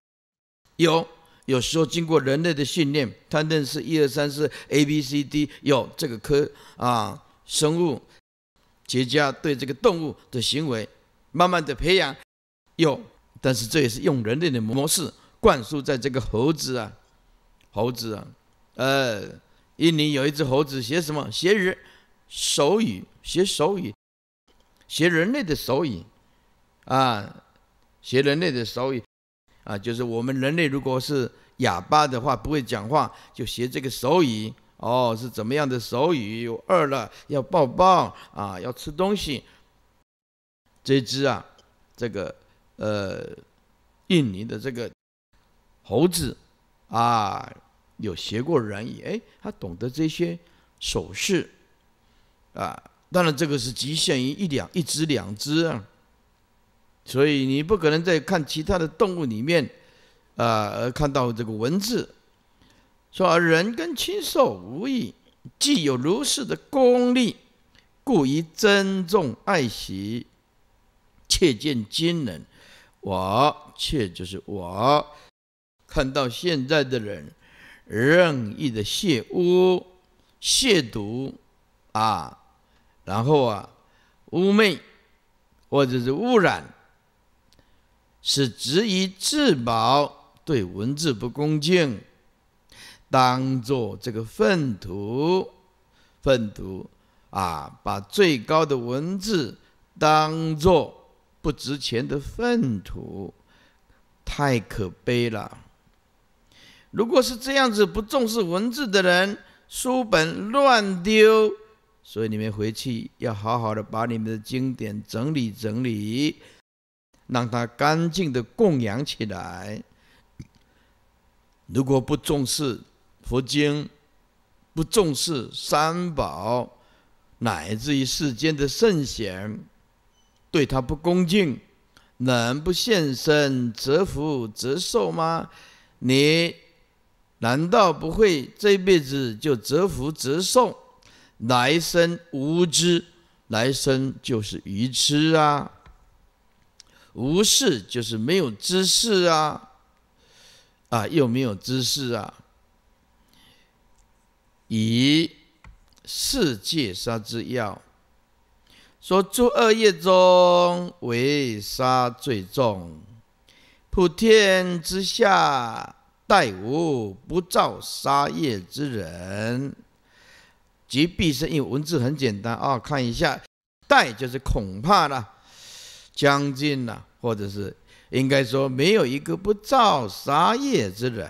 有，有时候经过人类的训练，它认识一二三四，A B C D，有这个科啊，生物结痂对这个动物的行为，慢慢的培养有，但是这也是用人类的模式灌输在这个猴子啊，猴子啊，呃，印尼有一只猴子学什么？学手语，学手语。学人类的手语，啊，学人类的手语，啊，就是我们人类如果是哑巴的话，不会讲话，就学这个手语。哦，是怎么样的手语？饿了要抱抱，啊，要吃东西。这只啊，这个呃，印尼的这个猴子，啊，有学过人语，哎，他懂得这些手势，啊。当然，这个是局限于一两、一只、两只，啊，所以你不可能在看其他的动物里面，啊，而看到这个文字，说人跟禽兽无异，既有如是的功力，故宜珍重爱惜，切见今人，我切就是我，看到现在的人任意的亵污、亵渎，啊。然后啊，污蔑或者是污染，是质于自保对文字不恭敬，当做这个粪土，粪土啊，把最高的文字当做不值钱的粪土，太可悲了。如果是这样子不重视文字的人，书本乱丢。所以你们回去要好好的把你们的经典整理整理，让它干净的供养起来。如果不重视佛经，不重视三宝，乃至于世间的圣贤，对他不恭敬，能不现身折福折寿吗？你难道不会这辈子就折福折寿？来生无知，来生就是愚痴啊！无事就是没有知识啊！啊，又没有知识啊！以世界杀之要，说诸恶业中，唯杀最重。普天之下，殆无不造杀业之人。即毕生恶，文字很简单啊。看一下，殆就是恐怕了，将近了，或者是应该说没有一个不造杀业之人。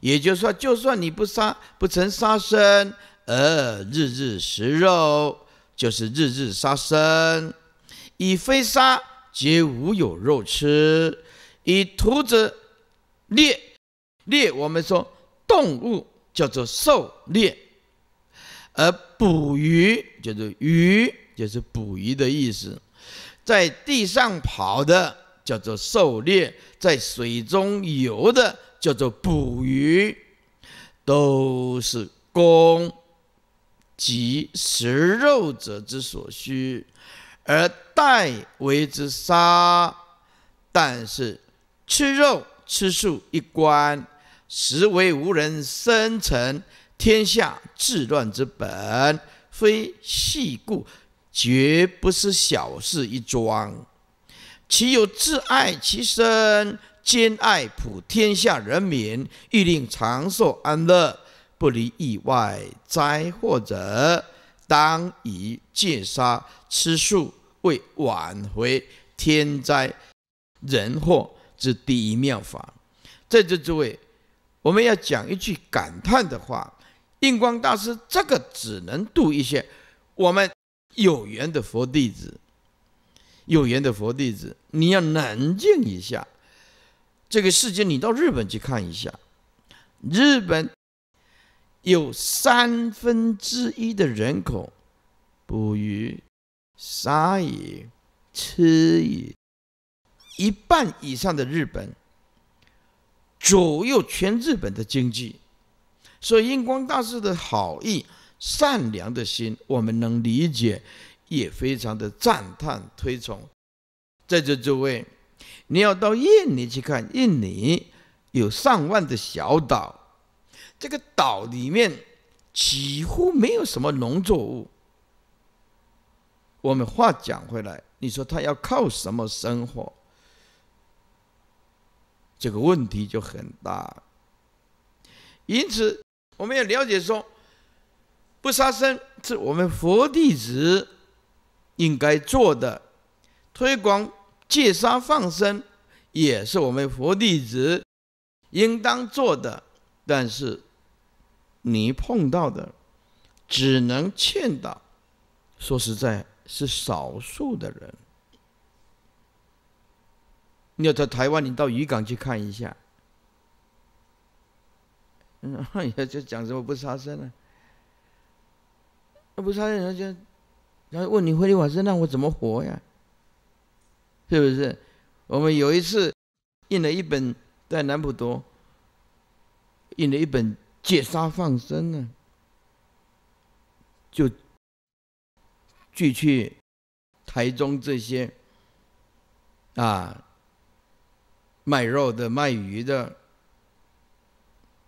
也就是说，就算你不杀，不曾杀生，而日日食肉，就是日日杀生。以非杀，皆无有肉吃；以屠子猎，猎我们说动物叫做狩猎。而捕鱼叫做鱼，就是捕鱼的意思。在地上跑的叫做狩猎，在水中游的叫做捕鱼，都是供及食肉者之所需，而代为之杀。但是吃肉吃素一关，实为无人生存。天下治乱之本，非细故，绝不是小事一桩。岂有自爱其身，兼爱普天下人民，欲令长寿安乐，不离意外灾祸者，当以戒杀吃素为挽回天灾人祸之第一妙法。在这诸位，我们要讲一句感叹的话。印光大师这个只能度一些我们有缘的佛弟子，有缘的佛弟子，你要冷静一下。这个世界，你到日本去看一下，日本有三分之一的人口捕鱼、杀鱼、吃鱼，一半以上的日本左右，全日本的经济。所以印光大师的好意、善良的心，我们能理解，也非常的赞叹推崇。在这诸位，你要到印尼去看，印尼有上万的小岛，这个岛里面几乎没有什么农作物。我们话讲回来，你说他要靠什么生活？这个问题就很大。因此。我们要了解说，不杀生是我们佛弟子应该做的，推广戒杀放生也是我们佛弟子应当做的。但是你碰到的只能劝导，说实在，是少数的人。你要到台湾，你到渔港去看一下。嗯，<laughs> 也就讲什么不杀生啊。那不杀生，人家，然后问你回向众生，那我怎么活呀？是不是？我们有一次印了一本在南普陀，印了一本戒杀放生呢，就聚去台中这些啊，卖肉的、卖鱼的。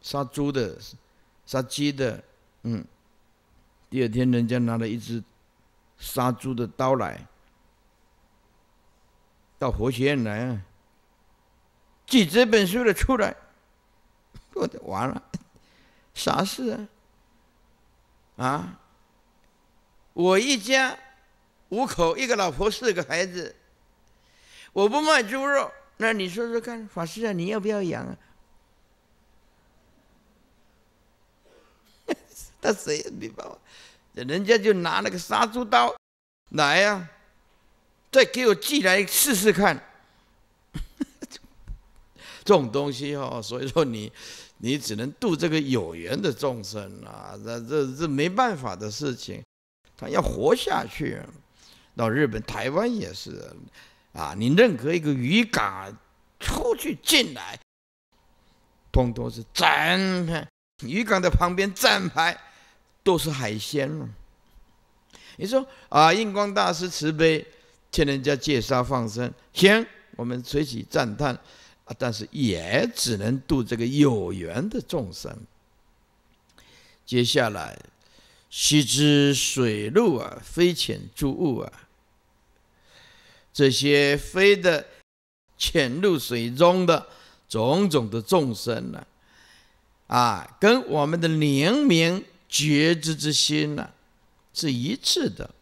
杀猪的，杀鸡的，嗯，第二天人家拿了一只杀猪的刀来，到佛学院来啊，举这本书的出来，<laughs> 我的完了，啥事啊？啊，我一家五口，一个老婆，四个孩子，我不卖猪肉，那你说说看，法师啊，你要不要养啊？那谁也没办法，人家就拿那个杀猪刀，来呀，再给我寄来试试看。<laughs> 这种东西哦，所以说你，你只能度这个有缘的众生啊，这这这没办法的事情，他要活下去。到日本、台湾也是，啊，你任何一个渔港出去进来，通通是站牌，渔港的旁边站牌。都是海鲜了。你说啊，印光大师慈悲，劝人家戒杀放生，行，我们随喜赞叹，啊，但是也只能度这个有缘的众生。接下来须知水陆啊，飞浅诸物啊，这些飞的、潜入水中的种种的众生呢，啊，跟我们的灵明觉知之心呢，是一致的，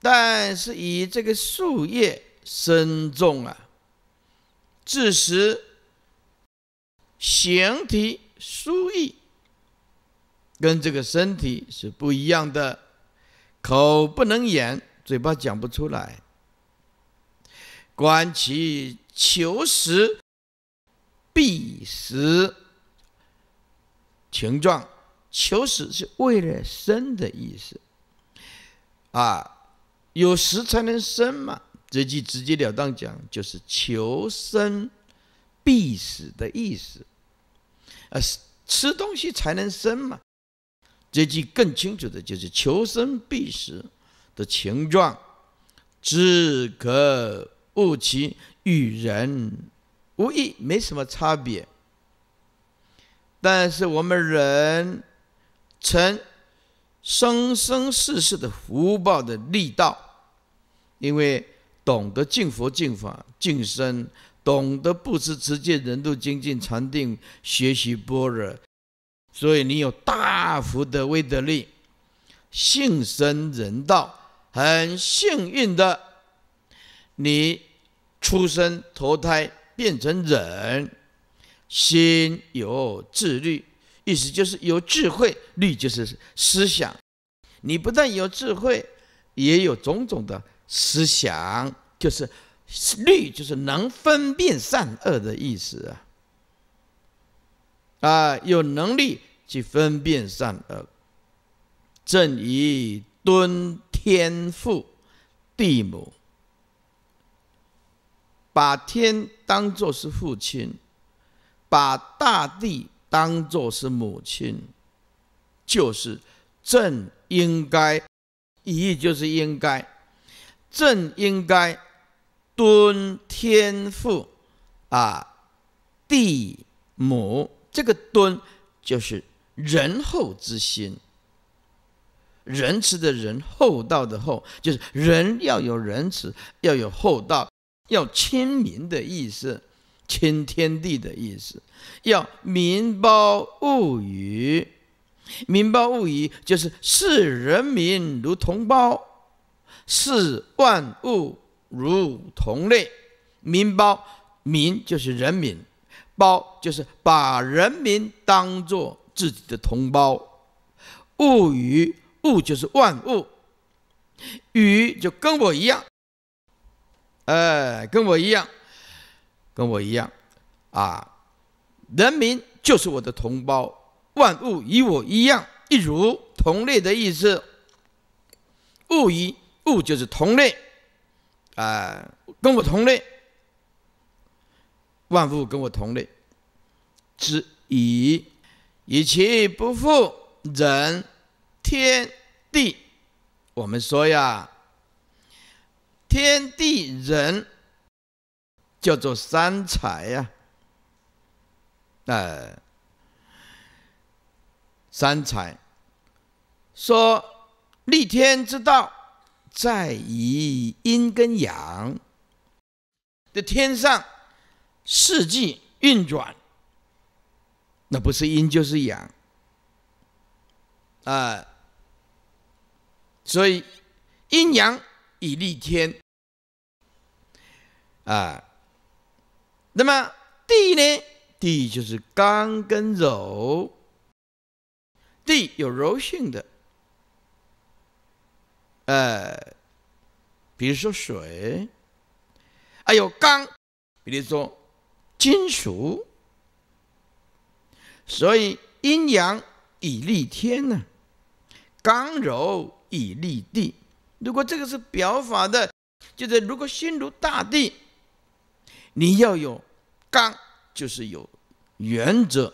但是以这个树叶深重啊，致使形体书意跟这个身体是不一样的，口不能言，嘴巴讲不出来，观其求实，必实。形状求死是为了生的意思，啊，有食才能生嘛？这句直截了当讲就是求生必死的意思，啊，吃东西才能生嘛？这句更清楚的就是求生必死的形状，只可勿其与人无异，没什么差别。但是我们人，成生生世世的福报的力道，因为懂得敬佛敬法敬身，懂得布施持戒人度精进禅定学习般若，所以你有大福的威德力，幸生人道，很幸运的，你出生投胎变成人。心有自律，意思就是有智慧，律就是思想。你不但有智慧，也有种种的思想，就是律，就是能分辨善恶的意思啊！啊，有能力去分辨善恶。正以敦天父地母，把天当作是父亲。把大地当作是母亲，就是正应该，意义就是应该，正应该敦天父啊，地母。这个敦就是仁厚之心，仁慈的仁，厚道的厚，就是人要有仁慈，要有厚道，要亲民的意思。亲天地的意思，要民包物与。民包物与就是视人民如同胞，视万物如同类。民包民就是人民，包就是把人民当做自己的同胞。物与物就是万物，与就跟我一样，哎，跟我一样。跟我一样，啊，人民就是我的同胞，万物与我一样，一如同类的意思。物与物就是同类，啊，跟我同类，万物跟我同类，之以以其不复人天地，我们说呀，天地人。叫做三才呀，呃，三才说立天之道，在于阴跟阳的天上四季运转，那不是阴就是阳，啊，所以阴阳以立天，啊。那么地呢？地就是刚跟柔，地有柔性的，呃，比如说水；还有刚，比如说金属。所以阴阳以立天呢，刚柔以立地。如果这个是表法的，就是如果心如大地。你要有刚，就是有原则、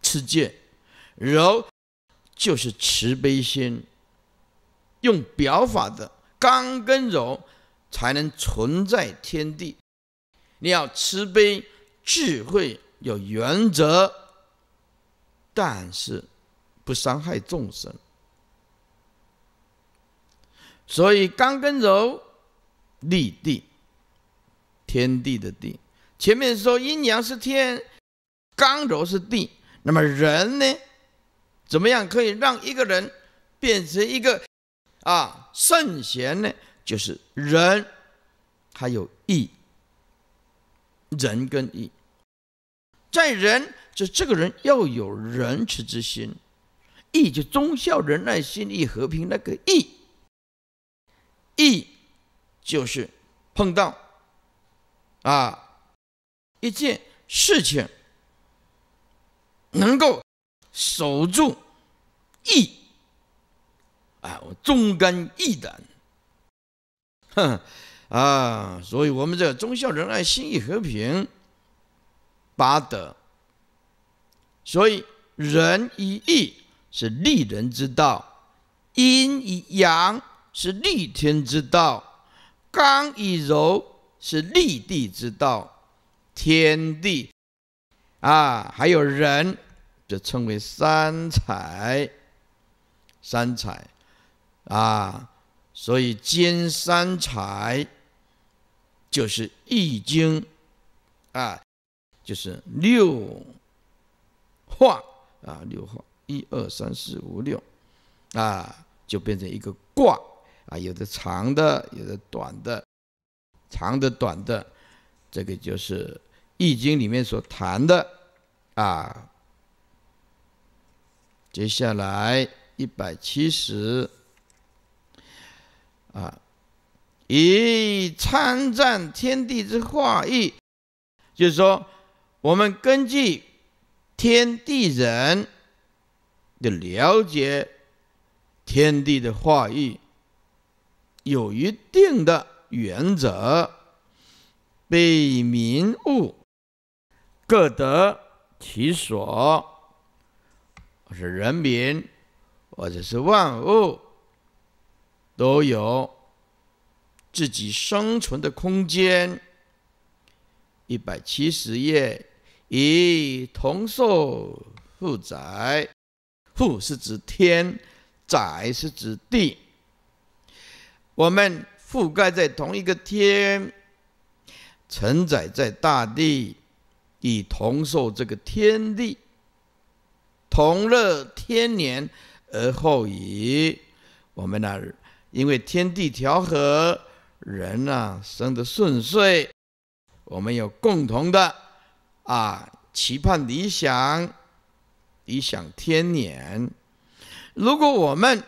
持戒；柔就是慈悲心。用表法的刚跟柔，才能存在天地。你要慈悲、智慧、有原则，但是不伤害众生。所以，刚跟柔立地。天地的“地”，前面说阴阳是天，刚柔是地。那么人呢，怎么样可以让一个人变成一个啊圣贤呢？就是仁，还有义。仁跟义，在仁就这个人要有仁慈之心，义就忠孝仁爱心义和平那个义。义就是碰到。啊，一件事情能够守住义，啊，我忠肝义胆，哼，啊，所以，我们这忠孝仁爱、心义和平八德，所以仁与义是立人之道，阴与阳是立天之道，刚与柔。是立地之道，天地啊，还有人，就称为三才。三才啊，所以兼三才就是《易经》啊，就是六画啊，六画，一二三四五六啊，就变成一个卦啊，有的长的，有的短的。长的、短的，这个就是《易经》里面所谈的啊。接下来一百七十啊，以参赞天地之化育，就是说，我们根据天地人的了解，天地的化育有一定的。原则，被民物各得其所，是人民，或者是万物都有自己生存的空间。一百七十页，以同受负载，负是指天，载是指地，我们。覆盖在同一个天，承载在大地，以同受这个天地同乐天年而后已。我们呢，因为天地调和，人呢生得顺遂。我们有共同的啊，期盼理想，理想天年。如果我们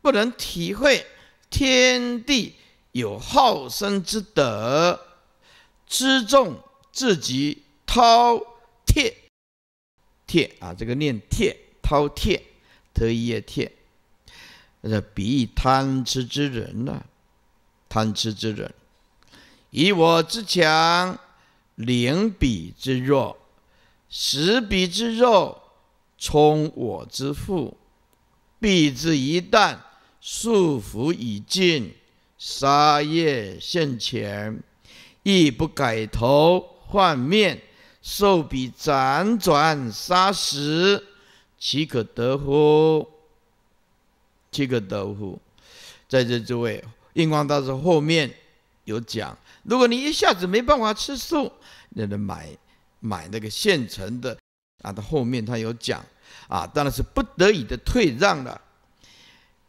不能体会天地。有好生之德，知重自己，饕餮餮啊！这个念餮，饕餮，特意的餮，这比喻贪吃之人呐。贪吃之人，以我之强凌彼之弱，食彼之肉，充我之腹。彼之一旦束缚已尽。杀业现前，亦不改头换面，受彼辗转杀食，岂可得乎？岂可得乎？在这诸位印光大师后面有讲，如果你一下子没办法吃素，那能买买那个现成的啊？他后面他有讲啊，当然是不得已的退让了。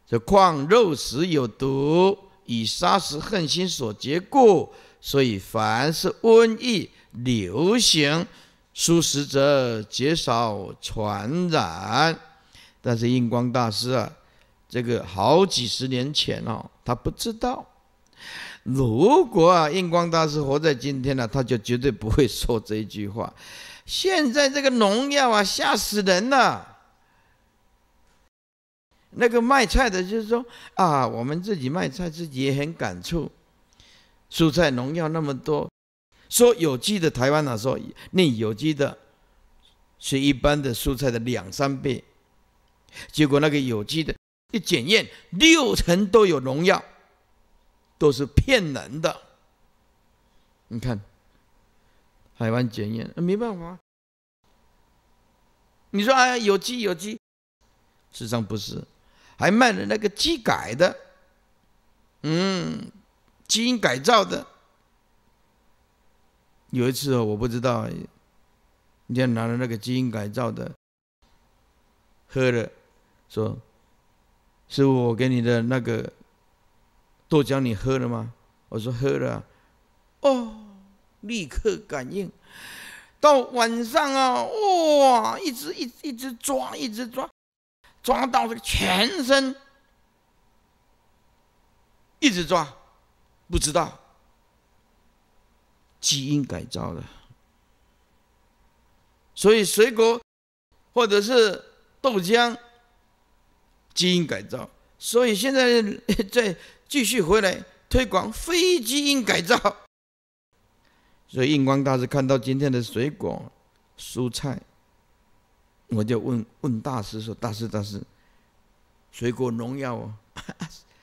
这况肉食有毒。以杀时恨心所结故，所以凡是瘟疫流行，素食者减少传染。但是印光大师啊，这个好几十年前哦，他不知道。如果啊印光大师活在今天呢，他就绝对不会说这一句话。现在这个农药啊，吓死人了。那个卖菜的就是说啊，我们自己卖菜自己也很感触，蔬菜农药那么多，说有机的台湾呢说那有机的是一般的蔬菜的两三倍，结果那个有机的一检验六成都有农药，都是骗人的。你看，台湾检验那没办法，你说哎，有机有机，实际上不是。还卖了那个机改的，嗯，基因改造的。有一次哦，我不知道，人家拿了那个基因改造的，喝了，说：“师傅，我给你的那个豆浆你喝了吗？”我说：“喝了。”哦，立刻感应，到晚上啊，哇，一直一一直抓，一直抓。抓到这个全身，一直抓，不知道基因改造的，所以水果或者是豆浆基因改造，所以现在在继续回来推广非基因改造。所以印光大师看到今天的水果、蔬菜。我就问问大师说：“大师，大师，水果农药哦，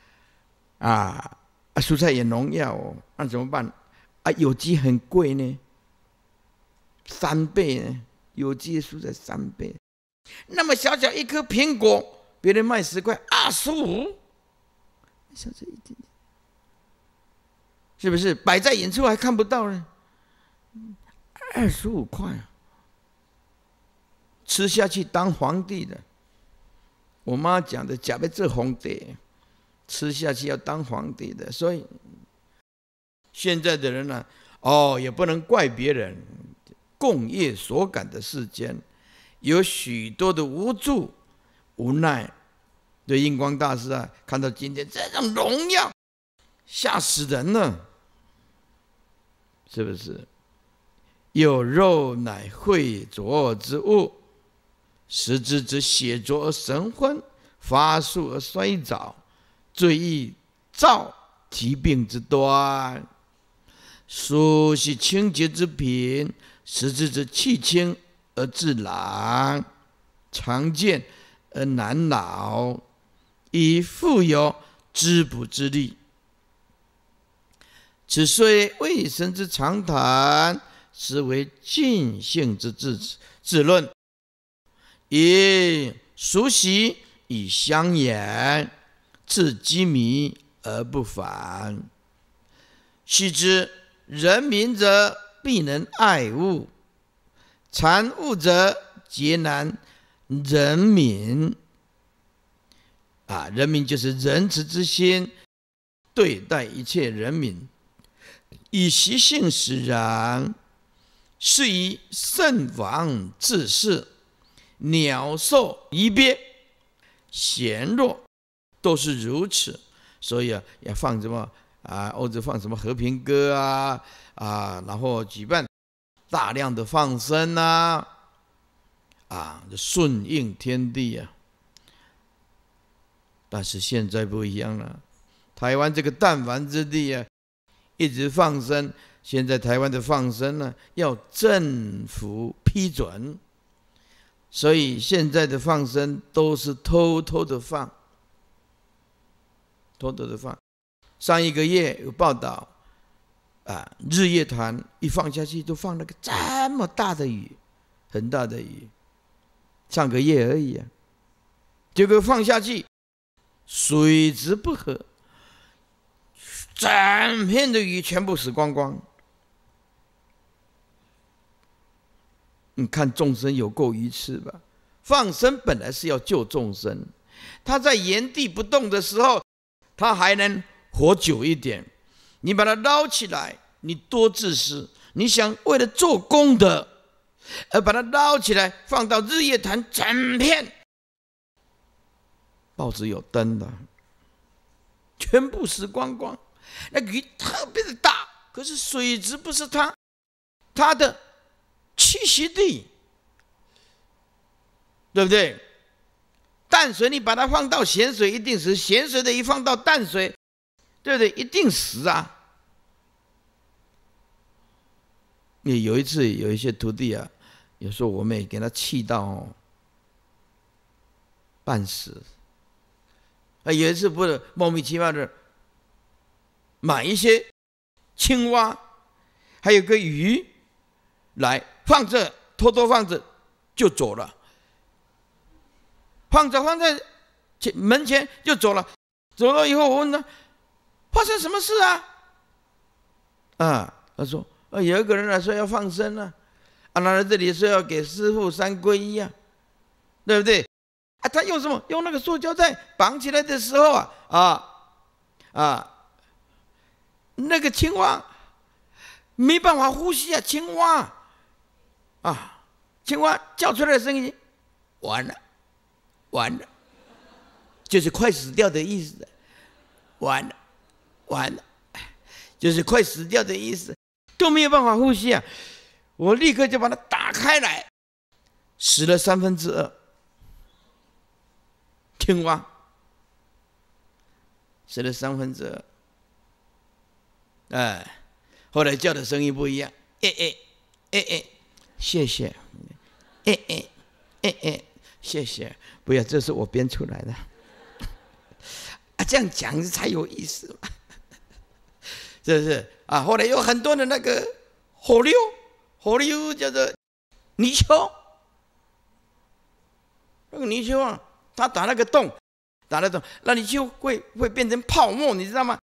<laughs> 啊，蔬菜也农药哦，那怎么办？啊，有机很贵呢，三倍呢，有机的蔬菜三倍。那么小小一颗苹果，别人卖十块，二十五，小小一点点，是不是摆在远处还看不到呢？二十五块。”吃下去当皇帝的，我妈讲的，假被做皇帝，吃下去要当皇帝的，所以现在的人呢，哦，也不能怪别人，共业所感的世间，有许多的无助、无奈。对印光大师啊，看到今天这种荣耀，吓死人了，是不是？有肉乃会浊之物。食之则血浊而神昏，发素而衰早，最易造疾病之端。书是清洁之品，食之则气清而自然，常见而难老，以富有滋补之力。此虽卫生之常谈，实为尽性之自自论。以熟悉以相言，自机迷而不返。须知人民者必能爱物，残物者皆难人民。啊，人民就是仁慈之心，对待一切人民，以习性使然，是以圣王治世。鸟兽一鳖、咸弱都是如此，所以啊，要放什么啊？或者放什么和平鸽啊？啊，然后举办大量的放生啊，啊，顺应天地啊。但是现在不一样了，台湾这个弹丸之地啊，一直放生。现在台湾的放生呢，要政府批准。所以现在的放生都是偷偷的放，偷偷的放。上一个月有报道，啊，日月潭一放下去，就放了个这么大的鱼，很大的鱼，上个月而已啊，结果放下去水质不合，整片的鱼全部死光光。你看众生有够愚痴吧？放生本来是要救众生，他在原地不动的时候，他还能活久一点。你把它捞起来，你多自私！你想为了做功德而把它捞起来，放到日月潭整片报纸有登的，全部死光光。那鱼特别的大，可是水质不是它它的。栖息地，对不对？淡水你把它放到咸水，一定死；咸水的一放到淡水，对不对？一定死啊！你有一次，有一些徒弟啊，有时候我们也给他气到半死。啊，有一次不是莫名其妙的，买一些青蛙，还有个鱼。来放着，偷偷放着，就走了。放着放在前门前就走了。走了以后，我问他发生什么事啊？啊，他说啊，有一个人来说要放生啊，啊，来到这里说要给师傅三皈依啊，对不对？啊，他用什么？用那个塑胶袋绑起来的时候啊，啊啊，那个青蛙没办法呼吸啊，青蛙。啊，青蛙叫出来的声音，完了，完了，就是快死掉的意思完了，完了，就是快死掉的意思，都没有办法呼吸啊！我立刻就把它打开来，死了三分之二，青蛙，死了三分之二，哎，后来叫的声音不一样，哎哎哎哎。谢谢，哎哎哎哎，谢谢，不要，这是我编出来的。<laughs> 啊，这样讲才有意思嘛，<laughs> 是不是？啊，后来有很多的那个火流，火流叫做泥鳅，那个泥鳅啊，它打那个洞，打那个洞，那你就会会变成泡沫，你知道吗？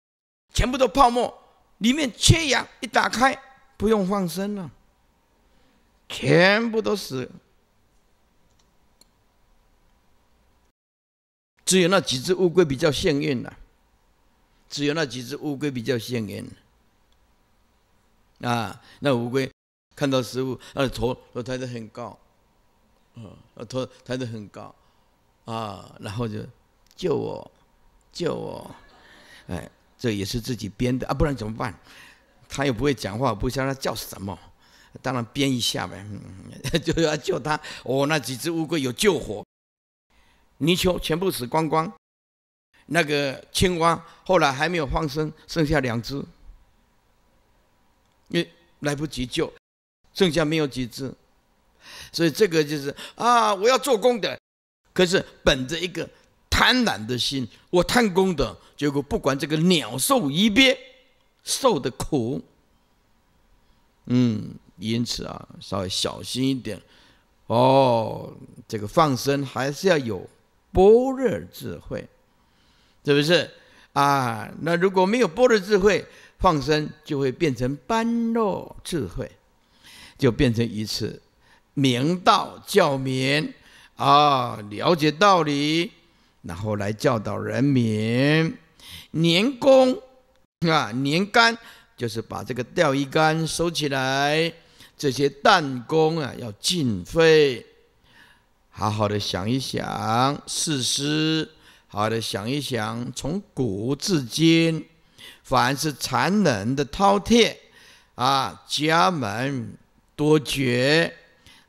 全部都泡沫，里面缺氧，一打开不用放生了。全部都死，只有那几只乌龟比较幸运了。只有那几只乌龟比较幸运。啊，那乌龟看到食物，它的头都抬得很高，嗯，头抬得很高。啊，然后就救我，救我！哎，这也是自己编的啊，不然怎么办？它又不会讲话，不知道它叫什么。当然编一下呗，<laughs> 就要救他。哦，那几只乌龟有救活，泥鳅全部死光光。那个青蛙后来还没有放生，剩下两只，因为来不及救，剩下没有几只。所以这个就是啊，我要做功德，可是本着一个贪婪的心，我贪功德，结果不管这个鸟兽一鳖受的苦，嗯。因此啊，稍微小心一点哦。这个放生还是要有般若智慧，是不是啊？那如果没有般若智慧，放生就会变成般若智慧，就变成一次明道教民啊，了解道理，然后来教导人民。年功啊，年干就是把这个钓鱼竿收起来。这些弹弓啊，要禁废。好好的想一想，事实，好好的想一想，从古至今，凡是残忍的饕餮，啊，家门多绝；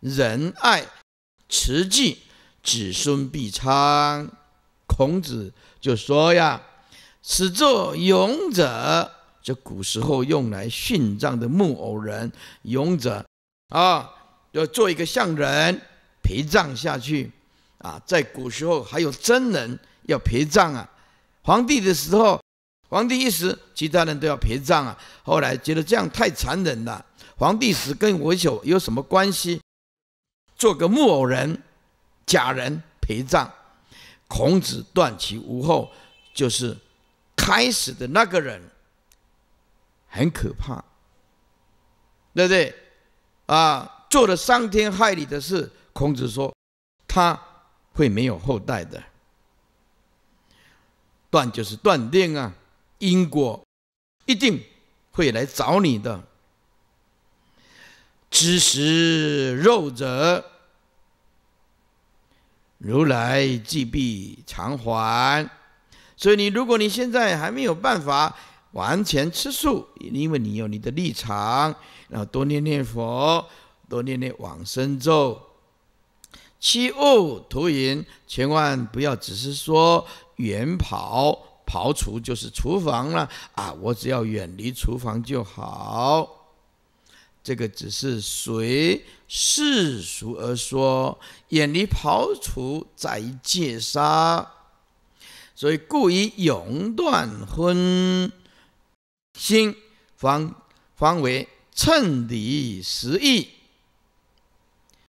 仁爱慈济，子孙必昌。孔子就说呀：“始作俑者。”这古时候用来殉葬的木偶人，勇者啊，要做一个像人陪葬下去啊。在古时候还有真人要陪葬啊。皇帝的时候，皇帝一死，其他人都要陪葬啊。后来觉得这样太残忍了，皇帝死跟我有有什么关系？做个木偶人、假人陪葬。孔子断其无后，就是开始的那个人。很可怕，对不对？啊，做了伤天害理的事，孔子说他会没有后代的。断就是断定啊，因果一定会来找你的。知食肉者，如来既必偿还。所以你，如果你现在还没有办法。完全吃素，因为你有你的立场，然后多念念佛，多念念往生咒，七恶屠营，千万不要只是说远跑刨除就是厨房了啊！我只要远离厨房就好，这个只是随世俗而说，远离刨除在于戒杀，所以故意永断荤。心方方为称理实义。